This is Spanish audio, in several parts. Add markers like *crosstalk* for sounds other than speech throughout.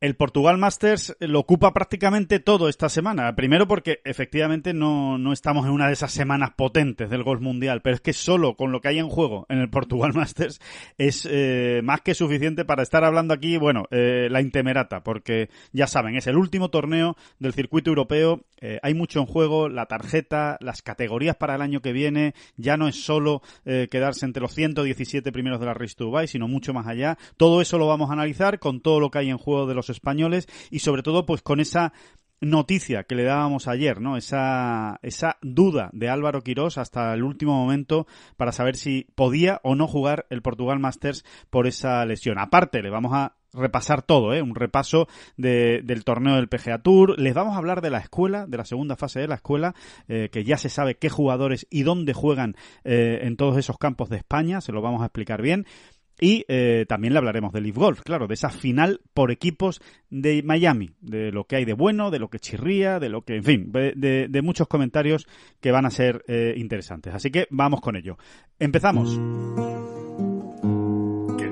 el Portugal Masters lo ocupa prácticamente todo esta semana. Primero porque efectivamente no, estamos en una de esas semanas potentes del golf mundial, pero es que solo con lo que hay en juego en el Portugal *laughs* Masters es eh, más que suficiente para estar hablando aquí, bueno, eh, la intemerata, porque ya saben, es el último torneo del circuito europeo, eh, hay mucho en juego, la tarjeta, las categorías para el año que viene, ya no es solo quedarse entre los 117 primeros de la Race to sino mucho más allá. Todo eso lo vamos a analizar con todo lo que hay en juego de los españoles y sobre todo pues con esa noticia que le dábamos ayer, ¿no? Esa, esa duda de Álvaro Quirós hasta el último momento para saber si podía o no jugar el Portugal Masters por esa lesión. Aparte, le vamos a repasar todo, ¿eh? un repaso del torneo del PGA Tour. Les vamos a hablar de la escuela, de la segunda fase de la escuela, eh, que ya se sabe qué jugadores y dónde juegan eh, en todos esos campos de España, se lo vamos a explicar bien. Y eh, también le hablaremos del Leaf Golf, claro, de esa final por equipos de Miami, de lo que hay de bueno, de lo que chirría, de lo que, en fin, de, muchos comentarios que van a ser eh, interesantes. Así que vamos con ello. Empezamos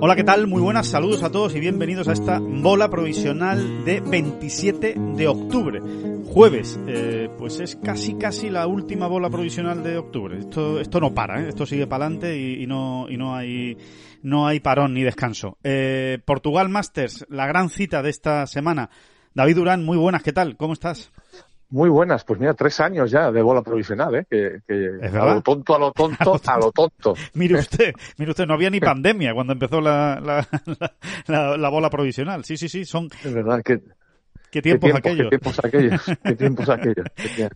Hola, ¿qué tal? Muy buenas, saludos a todos y bienvenidos a esta bola provisional de 27 de octubre, jueves. Eh, pues es casi, casi la última bola provisional de octubre. Esto, esto no para, ¿eh? esto sigue para adelante y, no, y no hay no hay parón ni descanso. Eh, Portugal Masters, la gran cita de esta semana. David Durán, muy buenas, ¿qué tal? ¿Cómo estás? Muy buenas, pues mira, tres años ya de bola provisional, ¿eh? Que, que a lo tonto, a lo tonto, a lo tonto. *laughs* mire usted, mire usted, no había ni pandemia cuando empezó la, la, la, la bola provisional. Sí, sí, sí, son... Es verdad que *laughs* ¿Qué tiempos, aquellos?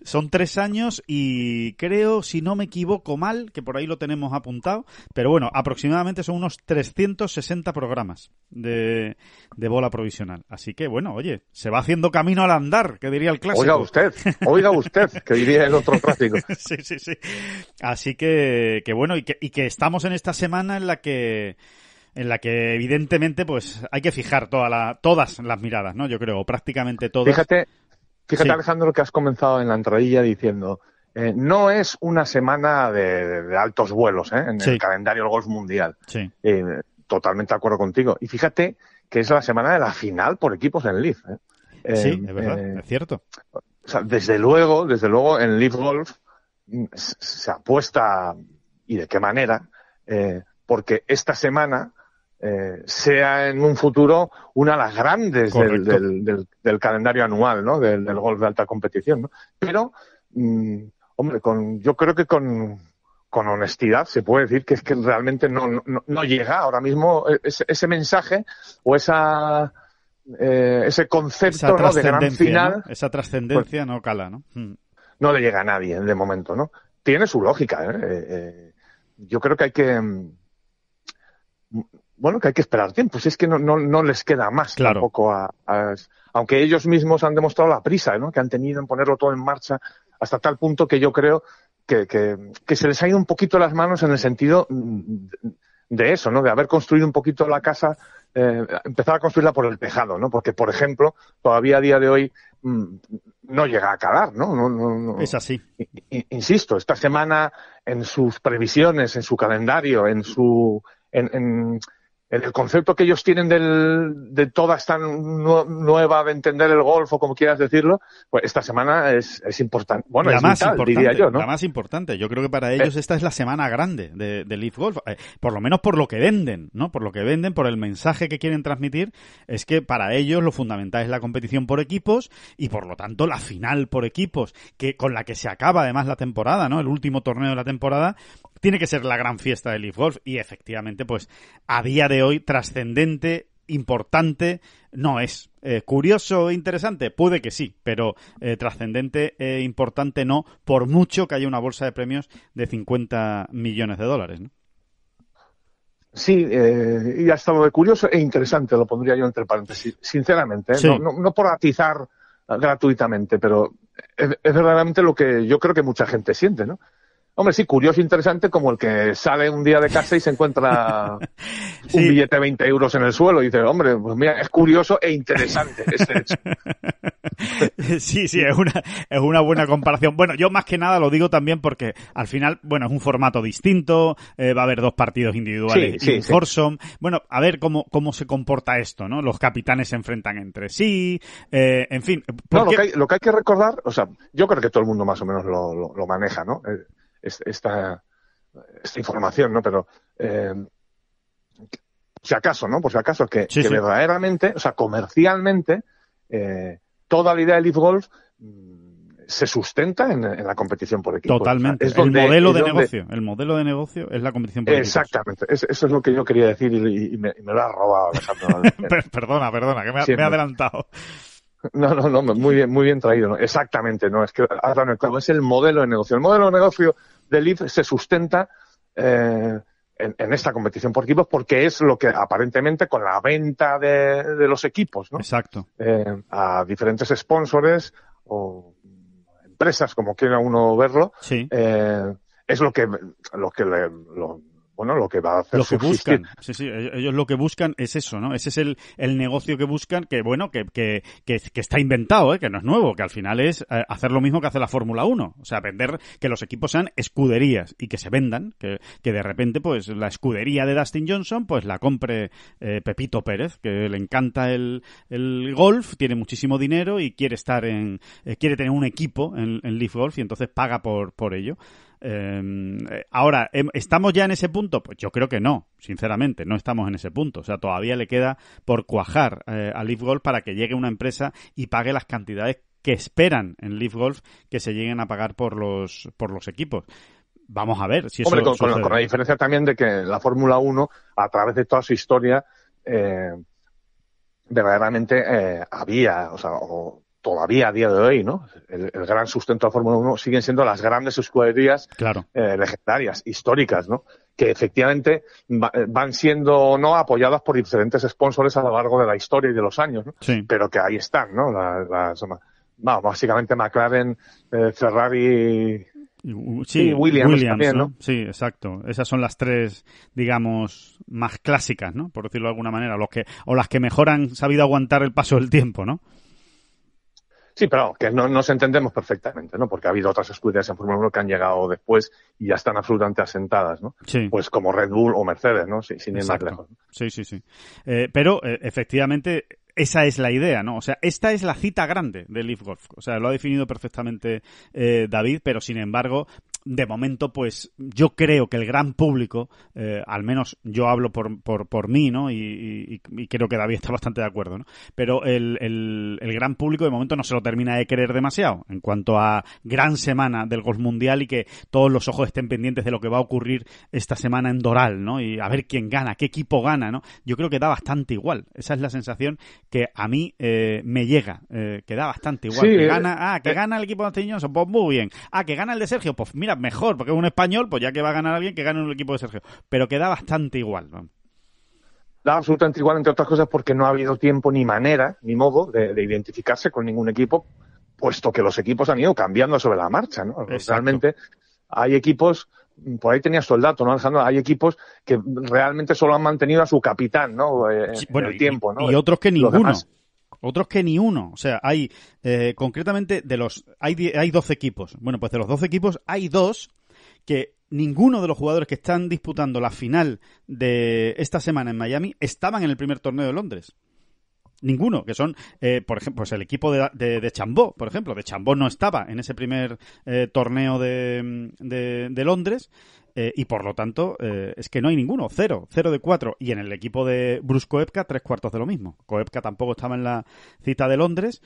Son tres años y creo, si no me equivoco mal, que por ahí lo tenemos apuntado, pero bueno, aproximadamente son unos 360 programas de, de bola provisional. Así que bueno, oye, se va haciendo camino al andar, que diría el clásico. Oiga usted, oiga usted, que diría el otro clásico. *laughs* sí, sí, sí. Así que, que bueno, y que estamos en esta semana en la que en la que evidentemente pues hay que fijar toda todas las miradas, ¿no? Yo creo, prácticamente todas. Fíjate, fíjate Alejandro, que has comenzado en la entradilla diciendo, eh, no es una semana de, altos vuelos ¿eh? en el calendario del golf mundial. Eh, totalmente de acuerdo contigo. Y fíjate que es la semana de la final por equipos en Leaf. ¿eh? sí, es em, verdad, es cierto. desde luego, desde luego en Leaf Golf mm, se apuesta, y de qué manera, porque esta semana eh, sea en un futuro una de las grandes del, calendario anual ¿no? del, golf de alta competición. Pero, mm, hombre, con, yo creo que con, honestidad se puede decir que es que realmente no, llega ahora mismo ese, mensaje o esa, eh, ese concepto de gran final. Esa pues trascendencia no cala, ¿no? Mm. No le llega a nadie de momento, ¿no? Tiene su lógica. ¿eh? yo creo que hay que mm, bueno, que hay que esperar tiempo, si es que no, les queda más claro. tampoco a, Aunque ellos mismos han demostrado la prisa ¿no? que han tenido en ponerlo todo en marcha, hasta tal punto que yo creo que, se les ha ido un poquito las manos en el sentido mm, de eso, ¿no? de haber construido un poquito la casa, eh, empezar a construirla por el tejado, ¿no? porque, por ejemplo, todavía a día de hoy mm, no llega a calar, ¿no? es así. Insisto, esta semana en sus previsiones, en su calendario, en su... en en el concepto que ellos tienen de toda esta nueva de entender el golf o como quieras decirlo, pues esta semana es, importante. Bueno, la es más importante, yo, La más importante. Yo creo que para eh. ellos esta es la semana grande de, Leaf Golf, eh, por lo menos por lo que venden, ¿no? Por lo que venden, por el mensaje que quieren transmitir, es que para ellos lo fundamental es la competición por equipos y por lo tanto la final por equipos, que con la que se acaba además la temporada, ¿no? El último torneo de la temporada tiene que ser la gran fiesta del Leaf Golf y efectivamente, pues a día de hoy trascendente, importante, no es. Eh, ¿Curioso e interesante? Puede que sí, pero eh, trascendente e importante no, por mucho que haya una bolsa de premios de 50 millones de dólares, ¿no? Sí, eh, y ha estado de curioso e interesante, lo pondría yo entre paréntesis, sinceramente, no, por atizar ah, gratuitamente, pero es verdaderamente lo que yo creo que mucha gente siente, ¿no? Hombre, sí, curioso e interesante como el que sale un día de casa y se encuentra *laughs* un billete de 20 euros en el suelo y dice, hombre, pues mira, es curioso e interesante ese hecho. *laughs* Sí, sí, es una, es una buena comparación. Bueno, yo más que nada lo digo también porque al final, bueno, es un formato distinto, eh, va a haber dos partidos individuales sí, y un Bueno, a ver cómo, cómo se comporta esto, ¿no? Los capitanes se enfrentan entre sí, eh, en fin. lo que, hay, que, recordar, o sea, yo creo que todo el mundo más o menos lo, maneja, ¿no? Eh, esta, esta información, ¿no? Pero eh, si acaso, ¿no? Por si acaso, que, verdaderamente, o sea, comercialmente, eh, toda la idea del Leaf Golf mm, se sustenta en, la competición por equipos. Totalmente. es el modelo de negocio. El modelo de negocio es la competición por Exactamente. eso es lo que yo quería decir y, me, lo ha robado, Alejandro. *laughs* perdona, perdona, que me he adelantado. No, no, no, muy bien, muy bien traído. ¿no? Exactamente, no, es que claro, es el modelo de negocio. El modelo de negocio del IF se sustenta eh, en, en, esta competición por equipos porque es lo que aparentemente con la venta de, los equipos, ¿no? Exacto. Eh, a diferentes sponsors o empresas, como quiera uno verlo, sí. Eh, es lo que, lo que bueno, lo que va a hacer Lo que buscan, sí, sí, e-, ellos lo que buscan es eso, ¿no? Ese es el, el negocio que buscan, que bueno, que, que, está inventado, ¿eh? que no es nuevo, que al final es eh, hacer lo mismo que hace la Fórmula 1, o sea, vender, que los equipos sean escuderías y que se vendan, que, que de repente, pues la escudería de Dustin Johnson, pues la compre eh, Pepito Pérez, que le encanta el, golf, tiene muchísimo dinero y quiere estar en, eh, quiere tener un equipo en, Leaf Golf y entonces paga por ello. Em, eh, ahora, em, ¿estamos ya en ese punto? Pues yo creo que no, sinceramente, no estamos en ese punto. O sea, todavía le queda por cuajar eh, a Leaf Golf para que llegue una empresa y pague las cantidades que esperan en Leaf Golf que se lleguen a pagar por los, por los equipos vamos a ver si con, con, la diferencia también de que la Fórmula 1, a través de toda su historia, eh, verdaderamente había, o sea, o todavía a día de hoy, ¿no? El, gran sustento de la Fórmula 1 siguen siendo las grandes escuderías eh, legendarias, históricas, ¿no? Que efectivamente van siendo o no apoyadas por diferentes sponsors a lo largo de la historia y de los años, ¿no? Sí. Pero que ahí están, ¿no? básicamente McLaren, eh, Ferrari, y Williams, también, ¿no? Sí, exacto. Esas son las tres, digamos, más clásicas, ¿no? Por decirlo de alguna manera, los que o las que mejor han sabido aguantar el paso del tiempo, ¿no? Sí, pero que no, nos entendemos perfectamente, ¿no? Porque ha habido otras escuderías en Fórmula 1 que han llegado después y ya están absolutamente asentadas, ¿no? Sí. Pues como Red Bull o Mercedes, ¿no? sin ir más Sí, sí, sí. Eh, pero eh, efectivamente esa es la idea, ¿no? O sea, esta es la cita grande del Leaf Golf. O sea, lo ha definido perfectamente eh, David, pero sin embargo, de momento, pues yo creo que el gran público, eh, al menos yo hablo por, por, por mí, ¿no? Y, creo que David está bastante de acuerdo, ¿no? Pero el, el, gran público de momento no se lo termina de querer demasiado en cuanto a gran semana del golf mundial y que todos los ojos estén pendientes de lo que va a ocurrir esta semana en Doral, ¿no? Y a ver quién gana, qué equipo gana, ¿no? Yo creo que da bastante igual. Esa es la sensación que a mí eh, me llega, eh, que da bastante igual. que gana, ah, que gana el equipo de Antiñoso, pues muy bien. Ah, que gana el de Sergio, pues mira mejor, porque es un español, pues ya que va a ganar alguien, que gane un equipo de Sergio. Pero queda bastante igual, Da absolutamente igual, entre otras cosas, porque no ha habido tiempo ni manera, ni modo de, identificarse con ningún equipo, puesto que los equipos han ido cambiando sobre la marcha, ¿no? Realmente hay equipos por ahí tenía el ¿no, Alejandro? Hay equipos que realmente solo han mantenido a su capitán, ¿no? Eh, bueno, el tiempo, Y, otros que ninguno otros que ni uno. O sea, hay eh, concretamente de los hay, hay 12 equipos. Bueno, pues de los 12 equipos hay dos que ninguno de los jugadores que están disputando la final de esta semana en Miami estaban en el primer torneo de Londres ninguno, que son, eh, por ejemplo, pues el equipo de, de, Chambó, por ejemplo. De Chambó no estaba en ese primer eh, torneo de, de Londres. Eh, y por lo tanto, es que no hay ninguno, cero, cero de cuatro. Y en el equipo de Bruce Koepka, tres cuartos de lo mismo. Koepka tampoco estaba en la cita de Londres,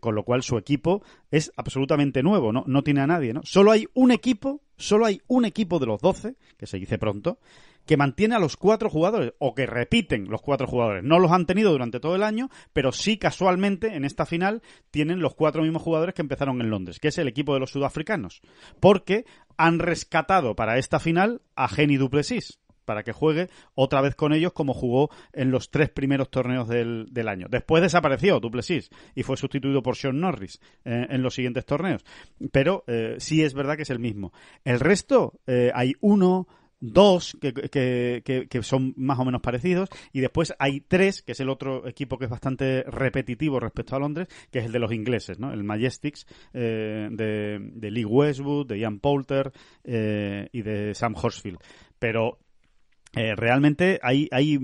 con lo cual su equipo es absolutamente nuevo, no, no tiene a nadie, ¿no? Solo hay un equipo, solo hay un equipo de los doce, que se dice pronto, que mantiene a los cuatro jugadores o que repiten los cuatro jugadores. No los han tenido durante todo el año, pero sí casualmente en esta final tienen los cuatro mismos jugadores que empezaron en Londres, que es el equipo de los sudafricanos, porque han rescatado para esta final a Geni Duplessis para que juegue otra vez con ellos como jugó en los tres primeros torneos del, año. Después desapareció Duplessis y fue sustituido por Sean Norris eh, en los siguientes torneos. Pero eh, sí es verdad que es el mismo. El resto, eh, hay uno, dos que, son más o menos parecidos y después hay tres, que es el otro equipo que es bastante repetitivo respecto a Londres, que es el de los ingleses, ¿no? El Majestics eh, de, Lee Westwood, de Ian Poulter eh, y de Sam Horsfield. Pero eh, realmente hay, hay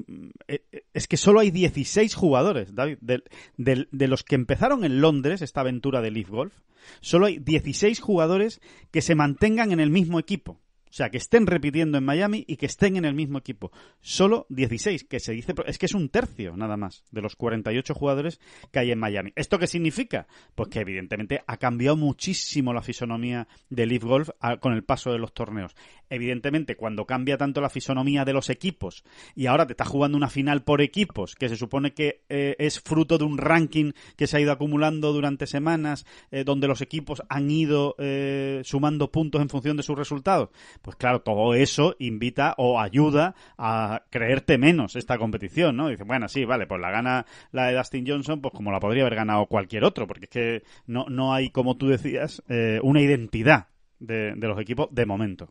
es que solo hay 16 jugadores, David, de, de, los que empezaron en Londres esta aventura de Leaf Golf, solo hay 16 jugadores que se mantengan en el mismo equipo. O sea, que estén repitiendo en Miami y que estén en el mismo equipo. Solo 16, que se dice, es que es un tercio nada más de los 48 jugadores que hay en Miami. ¿Esto qué significa? Pues que evidentemente ha cambiado muchísimo la fisonomía de Leaf Golf con el paso de los torneos. Evidentemente, cuando cambia tanto la fisonomía de los equipos y ahora te estás jugando una final por equipos, que se supone que eh, es fruto de un ranking que se ha ido acumulando durante semanas, eh, donde los equipos han ido eh, sumando puntos en función de sus resultados pues claro, todo eso invita o ayuda a creerte menos esta competición, ¿no? Dice, bueno, sí, vale, pues la gana la de Dustin Johnson, pues como la podría haber ganado cualquier otro, porque es que no, no hay, como tú decías, eh, una identidad de, los equipos de momento.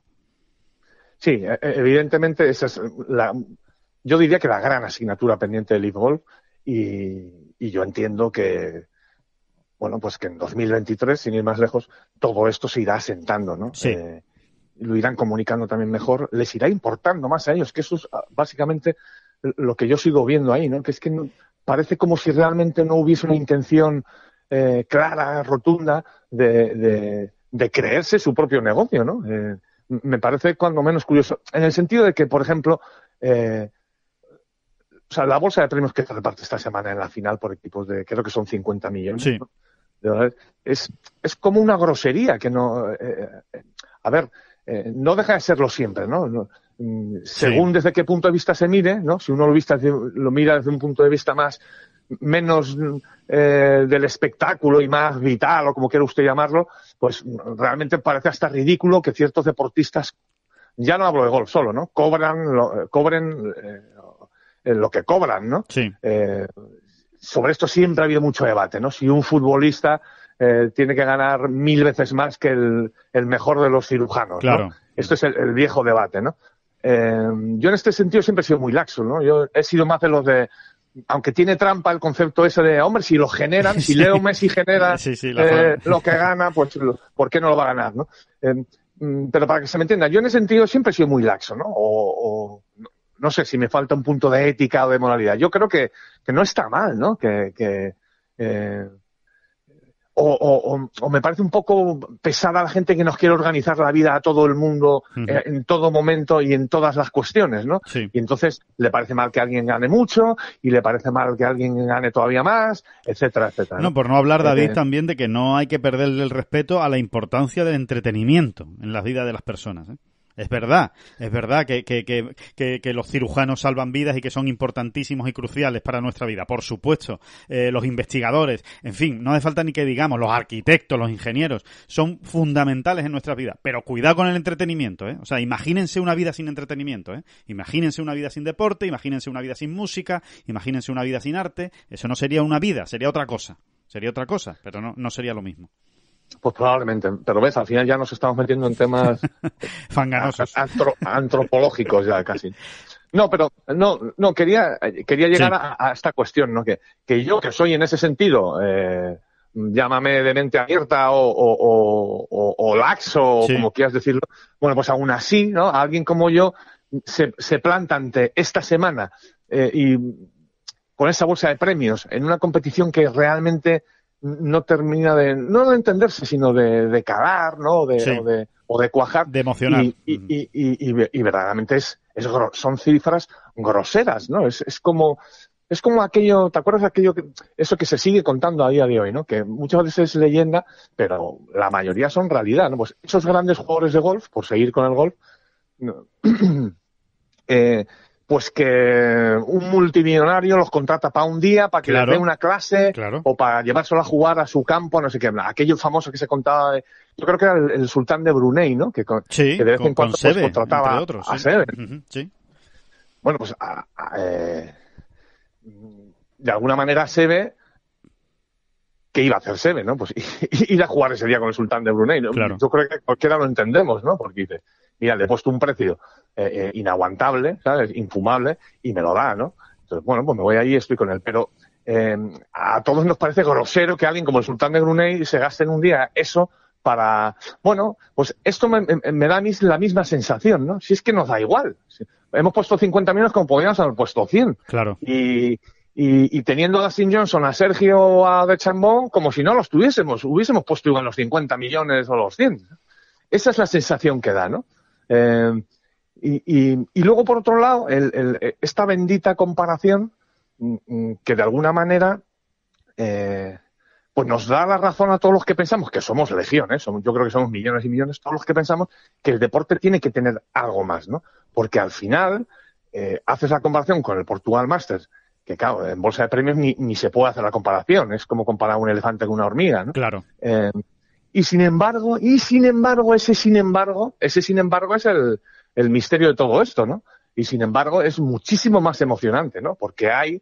Sí, e, e, evidentemente esa es la, yo diría que la gran asignatura pendiente del Golf y, y, yo entiendo que, bueno, pues que en 2023, sin ir más lejos, todo esto se irá asentando, ¿no? Sí. Eh, lo irán comunicando también mejor, les irá importando más a ellos, que eso es ah, básicamente lo que yo sigo viendo ahí, ¿no? Que es que parece como si realmente no hubiese una intención eh, clara, rotunda, de, creerse su propio negocio, ¿no? Eh, me parece cuando menos curioso, en el sentido de que, por ejemplo, eh, o sea, la bolsa de tenemos que se reparte esta semana en la final por equipos de, creo que son 50 millones, ¿no? es, es como una grosería que no... Eh, a ver, eh, no deja de serlo siempre, ¿no? Mm, según desde qué punto de vista se mire, ¿no? Si uno lo, mira desde un punto de vista más menos eh, del espectáculo y más vital o como quiera usted llamarlo, pues realmente parece hasta ridículo que ciertos deportistas, ya no hablo de golf solo, ¿no? Cobran, lo, eh, cobren lo que cobran, ¿no? Sí. sobre esto siempre ha habido mucho debate, ¿no? Si un futbolista eh, tiene que ganar mil veces más que el, mejor de los cirujanos. Esto es el, viejo debate, ¿no? Eh, yo en este sentido siempre he sido muy laxo, ¿no? Yo he sido más de los de, aunque tiene trampa el concepto ese de, hombre, si lo generan, *laughs* si Leo Messi genera eh, lo que gana, pues ¿por qué no lo va a ganar? Mm, pero para que se me entienda, yo en ese sentido siempre he sido muy laxo, ¿no? O, no sé si me falta un punto de ética o de moralidad. Yo creo que, no está mal, ¿no? Que, o, me parece un poco pesada la gente que nos quiere organizar la vida a todo el mundo eh, en todo momento y en todas las cuestiones, ¿no? Y entonces le parece mal que alguien gane mucho y le parece mal que alguien gane todavía más, etcétera, etcétera. No, por no hablar, David, eh, también de que no hay que perderle el respeto a la importancia del entretenimiento en la vida de las personas. ¿eh? Es verdad, es verdad que, los cirujanos salvan vidas y que son importantísimos y cruciales para nuestra vida, por supuesto. Eh, los investigadores, en fin, no hace falta ni que digamos, los arquitectos, los ingenieros, son fundamentales en nuestra vida. Pero cuidado con el entretenimiento, ¿eh? O sea, imagínense una vida sin entretenimiento, ¿eh? Imagínense una vida sin deporte, imagínense una vida sin música, imagínense una vida sin arte. Eso no sería una vida, sería otra cosa. Sería otra cosa, pero no sería lo mismo. Pues probablemente, pero ves, al final ya nos estamos metiendo en temas *laughs* antropológicos ya casi. No, pero no, no quería quería llegar a, esta cuestión, ¿no? Que, yo que soy en ese sentido eh, llámame de mente abierta o, laxo, o como quieras decirlo. Bueno, pues aún así, ¿no? alguien como yo se, se planta ante esta semana eh, y con esa bolsa de premios en una competición que realmente no termina de, no de entenderse, sino de, de cagar, ¿no? De, o, de, o, de, cuajar. De emocionar. Y, y, y, y verdaderamente es, es son cifras groseras, ¿no? Es, es como... Es como aquello, ¿te acuerdas de aquello que, eso que se sigue contando a día de hoy, ¿no? Que muchas veces es leyenda, pero la mayoría son realidad, ¿no? Pues esos grandes jugadores de golf, por seguir con el golf, *clears throat* eh, pues que un multimillonario los contrata para un día, para que le les dé una clase o para llevárselo a jugar a su campo, no sé qué. Aquello famoso que se contaba, yo creo que era el, sultán de Brunei, ¿no? Que, de vez en cuando pues, contrataba a Seve. Bueno, pues eh, de alguna manera Seve, que iba a hacer Seve, ¿no? Pues *laughs* ir a jugar ese día con el sultán de Brunei. ¿no? Yo creo que cualquiera lo entendemos, ¿no? Porque mira, le he puesto un precio eh, eh, inaguantable, ¿sabes? Infumable, y me lo da, ¿no? Entonces, bueno, pues me voy ahí estoy con él. Pero eh, a todos nos parece grosero que alguien como el sultán de Brunei se gaste en un día eso para... Bueno, pues esto me, da a la misma sensación, ¿no? Si es que nos da igual. Hemos puesto 50 millones como podríamos haber puesto 100. Claro. Y, teniendo a Dustin Johnson, a Sergio a De Chambon, como si no los tuviésemos, hubiésemos puesto igual los 50 millones o los 100. Esa es la sensación que da, ¿no? Eh, y, luego, por otro lado, esta bendita comparación mm, mm, que de alguna manera eh, pues nos da la razón a todos los que pensamos que somos legiones, ¿eh? yo creo que somos millones y millones, todos los que pensamos que el deporte tiene que tener algo más, ¿no? Porque al final eh, haces la comparación con el Portugal Masters, que claro, en bolsa de premios ni, se puede hacer la comparación, es como comparar un elefante con una hormiga, ¿no? Claro. Y sin embargo, y sin embargo, ese sin embargo, ese sin embargo es el, el misterio de todo esto, ¿no? Y sin embargo es muchísimo más emocionante, ¿no? Porque hay,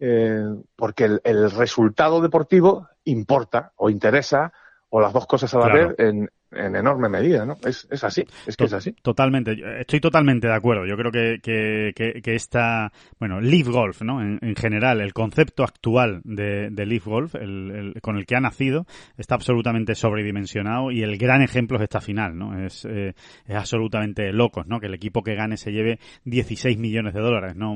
eh, porque el, resultado deportivo importa o interesa o las dos cosas a la vez en, en enorme medida, ¿no? Es, así, es que es así. Totalmente, estoy totalmente de acuerdo. Yo creo que, que, que, esta, bueno, Leaf Golf, ¿no? En, general, el concepto actual de, de Leaf Golf, el, con el que ha nacido, está absolutamente sobredimensionado y el gran ejemplo es esta final, ¿no? Es, eh, es absolutamente locos, ¿no? Que el equipo que gane se lleve 16 millones de dólares, ¿no?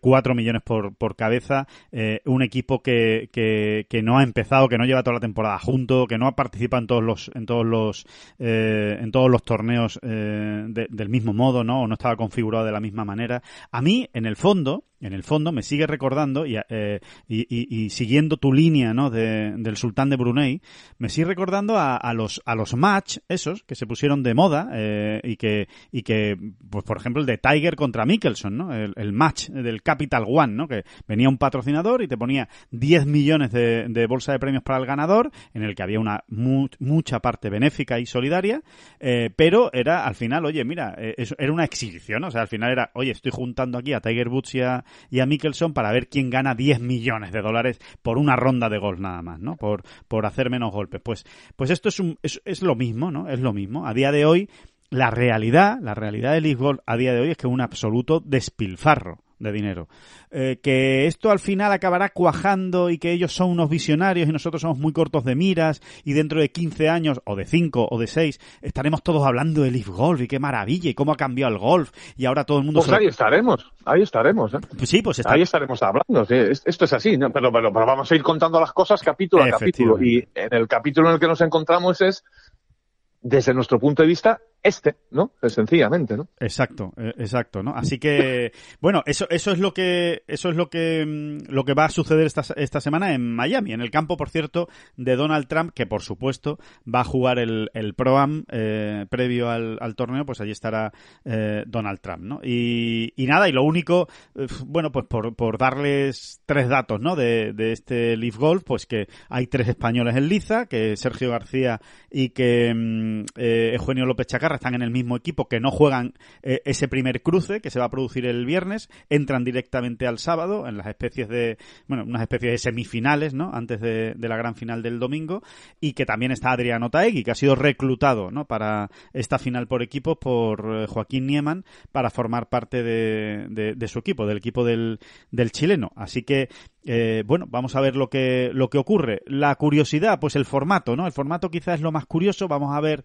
4 eh, millones por, por cabeza, eh, un equipo que, que, que no ha empezado, que no lleva toda la temporada junto, que no ha participado en todos los, en todos los eh, en todos los torneos eh, del mismo modo, ¿no? O no estaba configurado de la misma manera. A mí, en el fondo, en el fondo, me sigue recordando y, eh, y, siguiendo tu línea, del sultán de Brunei, me sigue recordando a, los a los match esos que se pusieron de moda y que y que, pues por ejemplo el de Tiger contra Mickelson, ¿no? El, match del Capital One, ¿no? Que venía un patrocinador y te ponía 10 millones de, bolsa de premios para el ganador, en el que había una mucha parte benéfica y solidaria, eh, pero era al final, oye, mira, eh, era una exhibición, o sea, al final era, oye, estoy juntando aquí a Tiger Woods y a, Mickelson para ver quién gana 10 millones de dólares por una ronda de golf nada más, ¿no? Por, por hacer menos golpes. Pues, pues esto es, un, es lo mismo, ¿no? Es lo mismo. A día de hoy, la realidad, la realidad del Golf a día de hoy es que es un absoluto despilfarro de dinero. Eh, que esto al final acabará cuajando y que ellos son unos visionarios y nosotros somos muy cortos de miras y dentro de 15 años o de 5 o de 6 estaremos todos hablando de Leaf Golf y qué maravilla y cómo ha cambiado el golf y ahora todo el mundo... Pues ahí estaremos, ahí estaremos. ¿eh? Pues sí, pues Ahí estaremos hablando, esto es así, pero, pero, vamos a ir contando las cosas capítulo a capítulo y en el capítulo en el que nos encontramos es, desde nuestro punto de vista, este, ¿no? sencillamente, ¿no? Exacto, eh, exacto, ¿no? Así que, *laughs* bueno, eso, eso es lo que, eso es lo que, mm, lo que va a suceder esta, esta semana en Miami, en el campo, por cierto, de Donald Trump, que por supuesto va a jugar el, el pro eh, previo al, al, torneo, pues allí estará eh, Donald Trump, ¿no? Y, y, nada, y lo único, bueno, pues por, por darles tres datos, ¿no? De, este Leaf Golf, pues que hay tres españoles en liza, que Sergio García y que mm, Eugenio López Chacarra están en el mismo equipo, que no juegan eh, ese primer cruce que se va a producir el viernes, entran directamente al sábado en las especies de, bueno, unas especies de semifinales, ¿no? Antes de, la gran final del domingo y que también está Adriano Taegui, que ha sido reclutado, ¿no? Para esta final por equipos por eh, Joaquín Nieman para formar parte de, su equipo, del equipo del, chileno. Así que eh, bueno, vamos a ver lo que, lo que ocurre. La curiosidad, pues el formato, ¿no? El formato quizás es lo más curioso. Vamos a ver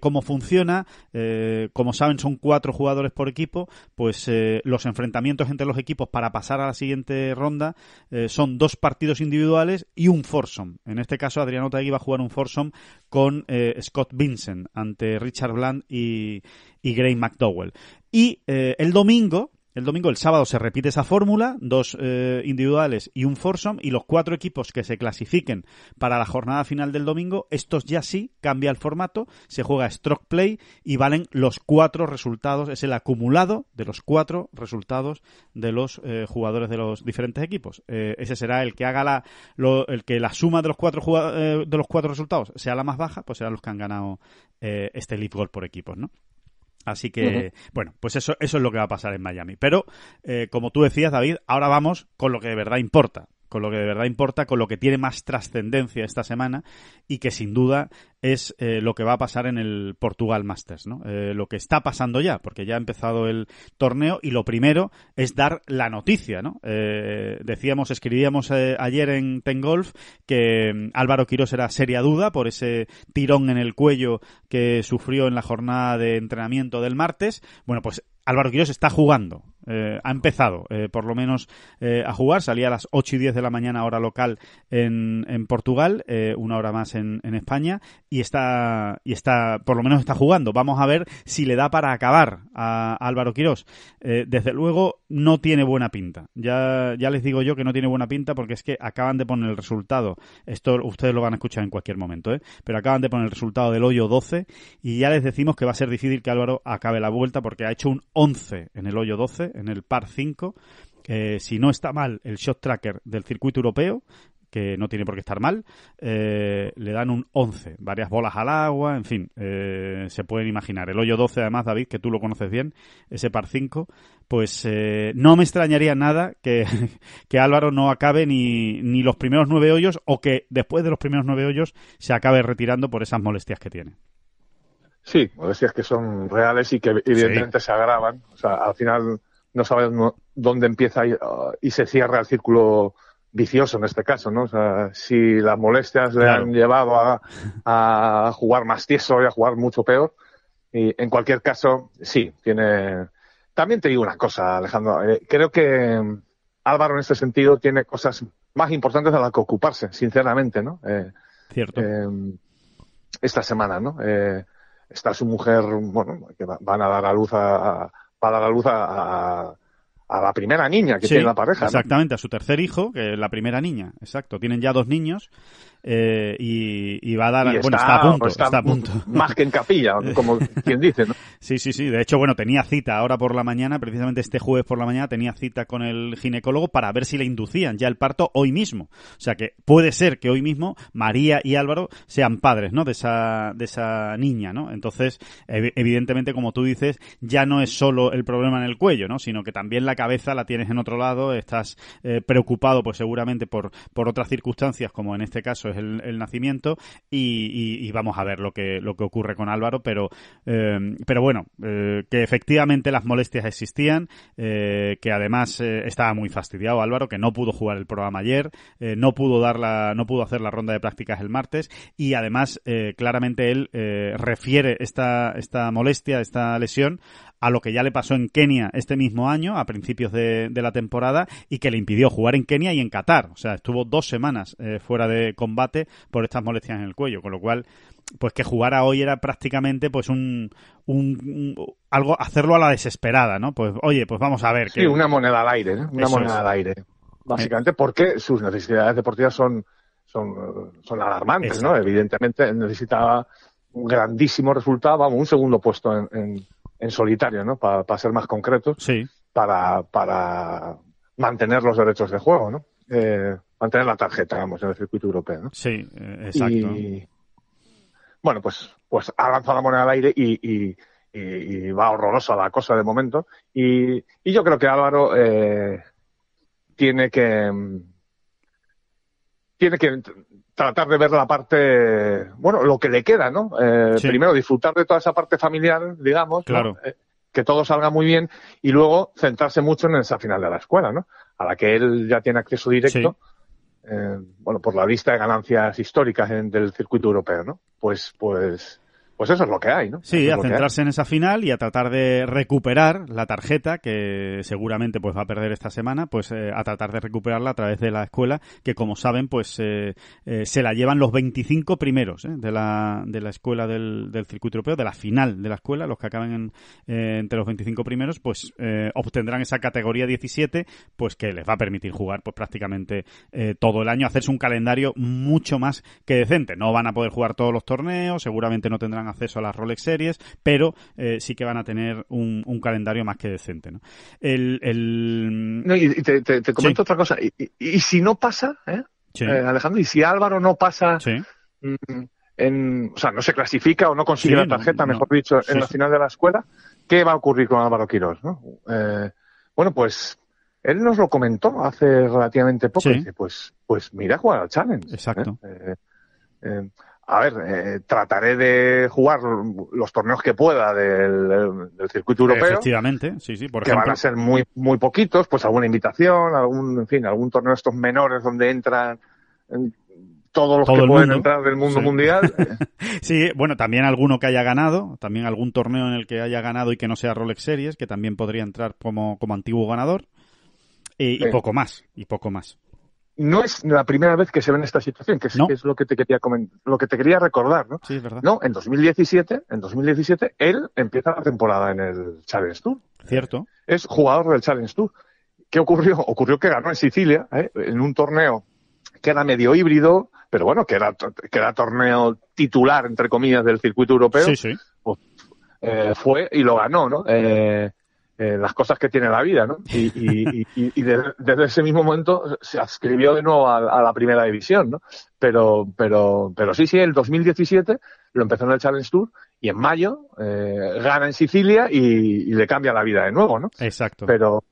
cómo funciona. Eh, como saben son cuatro jugadores por equipo, pues eh, los enfrentamientos entre los equipos para pasar a la siguiente ronda eh, son dos partidos individuales y un foursome. En este caso Adriano Tagui va a jugar un foursome con Scott Vincent ante Richard Bland y Gray McDowell. Y el domingo, el domingo, el sábado se repite esa fórmula, dos eh, individuales y un foursome, y los cuatro equipos que se clasifiquen para la jornada final del domingo, estos ya sí cambia el formato, se juega stroke play y valen los cuatro resultados, es el acumulado de los cuatro resultados de los eh, jugadores de los diferentes equipos. Eh, ese será el que haga la, el que la suma de los cuatro de los cuatro resultados sea la más baja, pues serán los que han ganado este lead Goal por equipos, ¿no? Así que, bueno, pues eso, eso es lo que va a pasar en Miami. Pero, eh, como tú decías, David, ahora vamos con lo que de verdad importa con lo que de verdad importa, con lo que tiene más trascendencia esta semana y que sin duda es eh, lo que va a pasar en el Portugal Masters, ¿no? Eh, lo que está pasando ya, porque ya ha empezado el torneo y lo primero es dar la noticia, eh, decíamos, escribíamos ayer en Ten Golf que mm, Álvaro Quirós era seria duda por ese tirón en el cuello que sufrió en la jornada de entrenamiento del martes. Bueno, pues Álvaro Quirós está jugando. Eh, ha empezado, eh, por lo menos, eh, a jugar. Salía a las 8 y 10 de la mañana, hora local, en, en Portugal, una hora más en, en, España, y está, y está, por lo menos está jugando. Vamos a ver si le da para acabar a, Álvaro Quirós. desde luego, no tiene buena pinta. Ya, ya les digo yo que no tiene buena pinta porque es que acaban de poner el resultado. Esto ustedes lo van a escuchar en cualquier momento, pero acaban de poner el resultado del hoyo 12 y ya les decimos que va a ser difícil que Álvaro acabe la vuelta porque ha hecho un 11 en el hoyo 12 en el par 5. Eh, si no está mal el shot tracker del circuito europeo, que no tiene por qué estar mal, eh, le dan un 11, varias bolas al agua, en fin, eh, se pueden imaginar. El hoyo 12, además, David, que tú lo conoces bien, ese par 5, pues no me extrañaría nada que, *laughs* Álvaro no acabe ni, los primeros nueve hoyos o que después de los primeros nueve hoyos se acabe retirando por esas molestias que tiene. Sí, molestias que son reales y que evidentemente se agravan. O sea, al final no sabes dónde empieza ah, y, se cierra el círculo vicioso en este caso, ¿no? O sea, si las molestias le han llevado a, jugar más tieso y a jugar mucho peor, y en cualquier caso, sí, tiene... También te digo una cosa, Alejandro, eh, creo que Álvaro en este sentido tiene cosas más importantes a las que ocuparse, sinceramente, ¿no? Eh, Cierto. Eh, esta semana, ¿no? está su mujer, bueno, que van a dar a luz a para dar a luz a, la primera niña que tiene la pareja. Exactamente, a su tercer hijo, que es la primera niña. Exacto, tienen ya dos niños eh, y, va a dar... está, a punto, pues *laughs* Más que en capilla, como *laughs* quien dice, ¿no? Sí, sí, sí. De hecho, bueno, tenía cita ahora por la mañana, precisamente este jueves por la mañana, tenía cita con el ginecólogo para ver si le inducían ya el parto hoy mismo. O sea que puede ser que hoy mismo María y Álvaro sean padres, ¿no? De esa, de esa niña, ¿no? Entonces, evidentemente, como tú dices, ya no es solo el problema en el cuello, ¿no? Sino que también la cabeza la tienes en otro lado, estás eh, preocupado, pues seguramente por, por otras circunstancias, como en este caso el, nacimiento y, vamos a ver lo que, lo que ocurre con Álvaro, pero, eh, pero bueno, eh, que efectivamente las molestias existían, eh, que además estaba muy fastidiado Álvaro, que no pudo jugar el programa ayer, no pudo dar la, no pudo hacer la ronda de prácticas el martes y además claramente él refiere esta, esta molestia, esta lesión a lo que ya le pasó en Kenia este mismo año, a principios de, la temporada, y que le impidió jugar en Kenia y en Qatar. O sea, estuvo dos semanas eh, fuera de combate por estas molestias en el cuello, con lo cual pues que jugara hoy era prácticamente pues un, un, algo hacerlo a la desesperada, ¿no? Pues oye, pues vamos a ver. Sí, una moneda al aire, ¿no? ¿eh? Una moneda al aire. Básicamente porque sus necesidades deportivas son son, son alarmantes, ¿no? Evidentemente necesitaba un grandísimo resultado, vamos, un segundo puesto en en solitario, ¿no? Para ser más concreto, sí. para, mantener los derechos de juego, ¿no? Eh, mantener la tarjeta, digamos, en el circuito europeo, ¿no? Sí, eh, exacto. Y, bueno, pues, pues ha lanzado la moneda al aire y, y, va horrorosa la cosa de momento. Y, y yo creo que Álvaro eh, tiene que tiene que tratar de ver la parte, bueno, lo que le queda, ¿no? Eh, primero, disfrutar de toda esa parte familiar, digamos, eh, que todo salga muy bien y luego centrarse mucho en esa final de la escuela, ¿no? A la que él ya tiene acceso directo, eh, bueno, por la vista de ganancias históricas del circuito europeo, ¿no? Pues, pues pues eso es lo que hay, ¿no? Sí, a centrarse en esa final y a tratar de recuperar la tarjeta que seguramente pues va a perder esta semana, pues eh, a tratar de recuperarla a través de la escuela que como saben pues eh, eh, se la llevan los 25 primeros de, la, de la escuela del, del, circuito europeo, de la final de la escuela, los que acaban entre los 25 primeros, pues obtendrán esa categoría 17, pues que les va a permitir jugar pues prácticamente todo el año, hacerse un calendario mucho más que decente. No van a poder jugar todos los torneos, seguramente no tendrán acceso a las Rolex Series, pero eh, sí que van a tener un, calendario más que decente. ¿no? y te, comento otra cosa. Y, si no pasa, ¿eh? Eh, Alejandro, y si Álvaro no pasa... Mm, en, o sea, no se clasifica o no consigue la tarjeta, mejor dicho, en la final de la escuela, ¿qué va a ocurrir con Álvaro Quirós? bueno, pues él nos lo comentó hace relativamente poco. Dice, pues, pues mira jugar al challenge. Exacto a ver, eh, trataré de jugar los torneos que pueda del, circuito europeo. Efectivamente, sí, sí, por Que van a ser muy, muy poquitos, pues alguna invitación, algún, en fin, algún torneo de estos menores donde entran todos los que pueden entrar del mundo mundial. *laughs* Eh. sí, bueno, también alguno que haya ganado, también algún torneo en el que haya ganado y que no sea Rolex Series, que también podría entrar como, antiguo ganador. Eh, y poco más, y poco más no es la primera vez que se ve en esta situación, que es, lo que te quería lo que te quería recordar, ¿no? Sí, es verdad. No, en 2017, en 2017 él empieza la temporada en el Challenge Tour. Cierto. Es jugador del Challenge Tour. ¿Qué ocurrió? Ocurrió que ganó en Sicilia, ¿eh? en un torneo que era medio híbrido, pero bueno, que era, torneo titular, entre comillas, del circuito europeo. Sí, sí. Pues, eh, fue y lo ganó, ¿no? Eh, eh, las cosas que tiene la vida, ¿no? Y, desde ese mismo momento se adscribió de nuevo a, la primera división, ¿no? Pero, pero, pero sí, sí, el 2017 lo empezó en el Challenge Tour y en mayo eh, gana en Sicilia y, le cambia la vida de nuevo, ¿no? Exacto. Pero,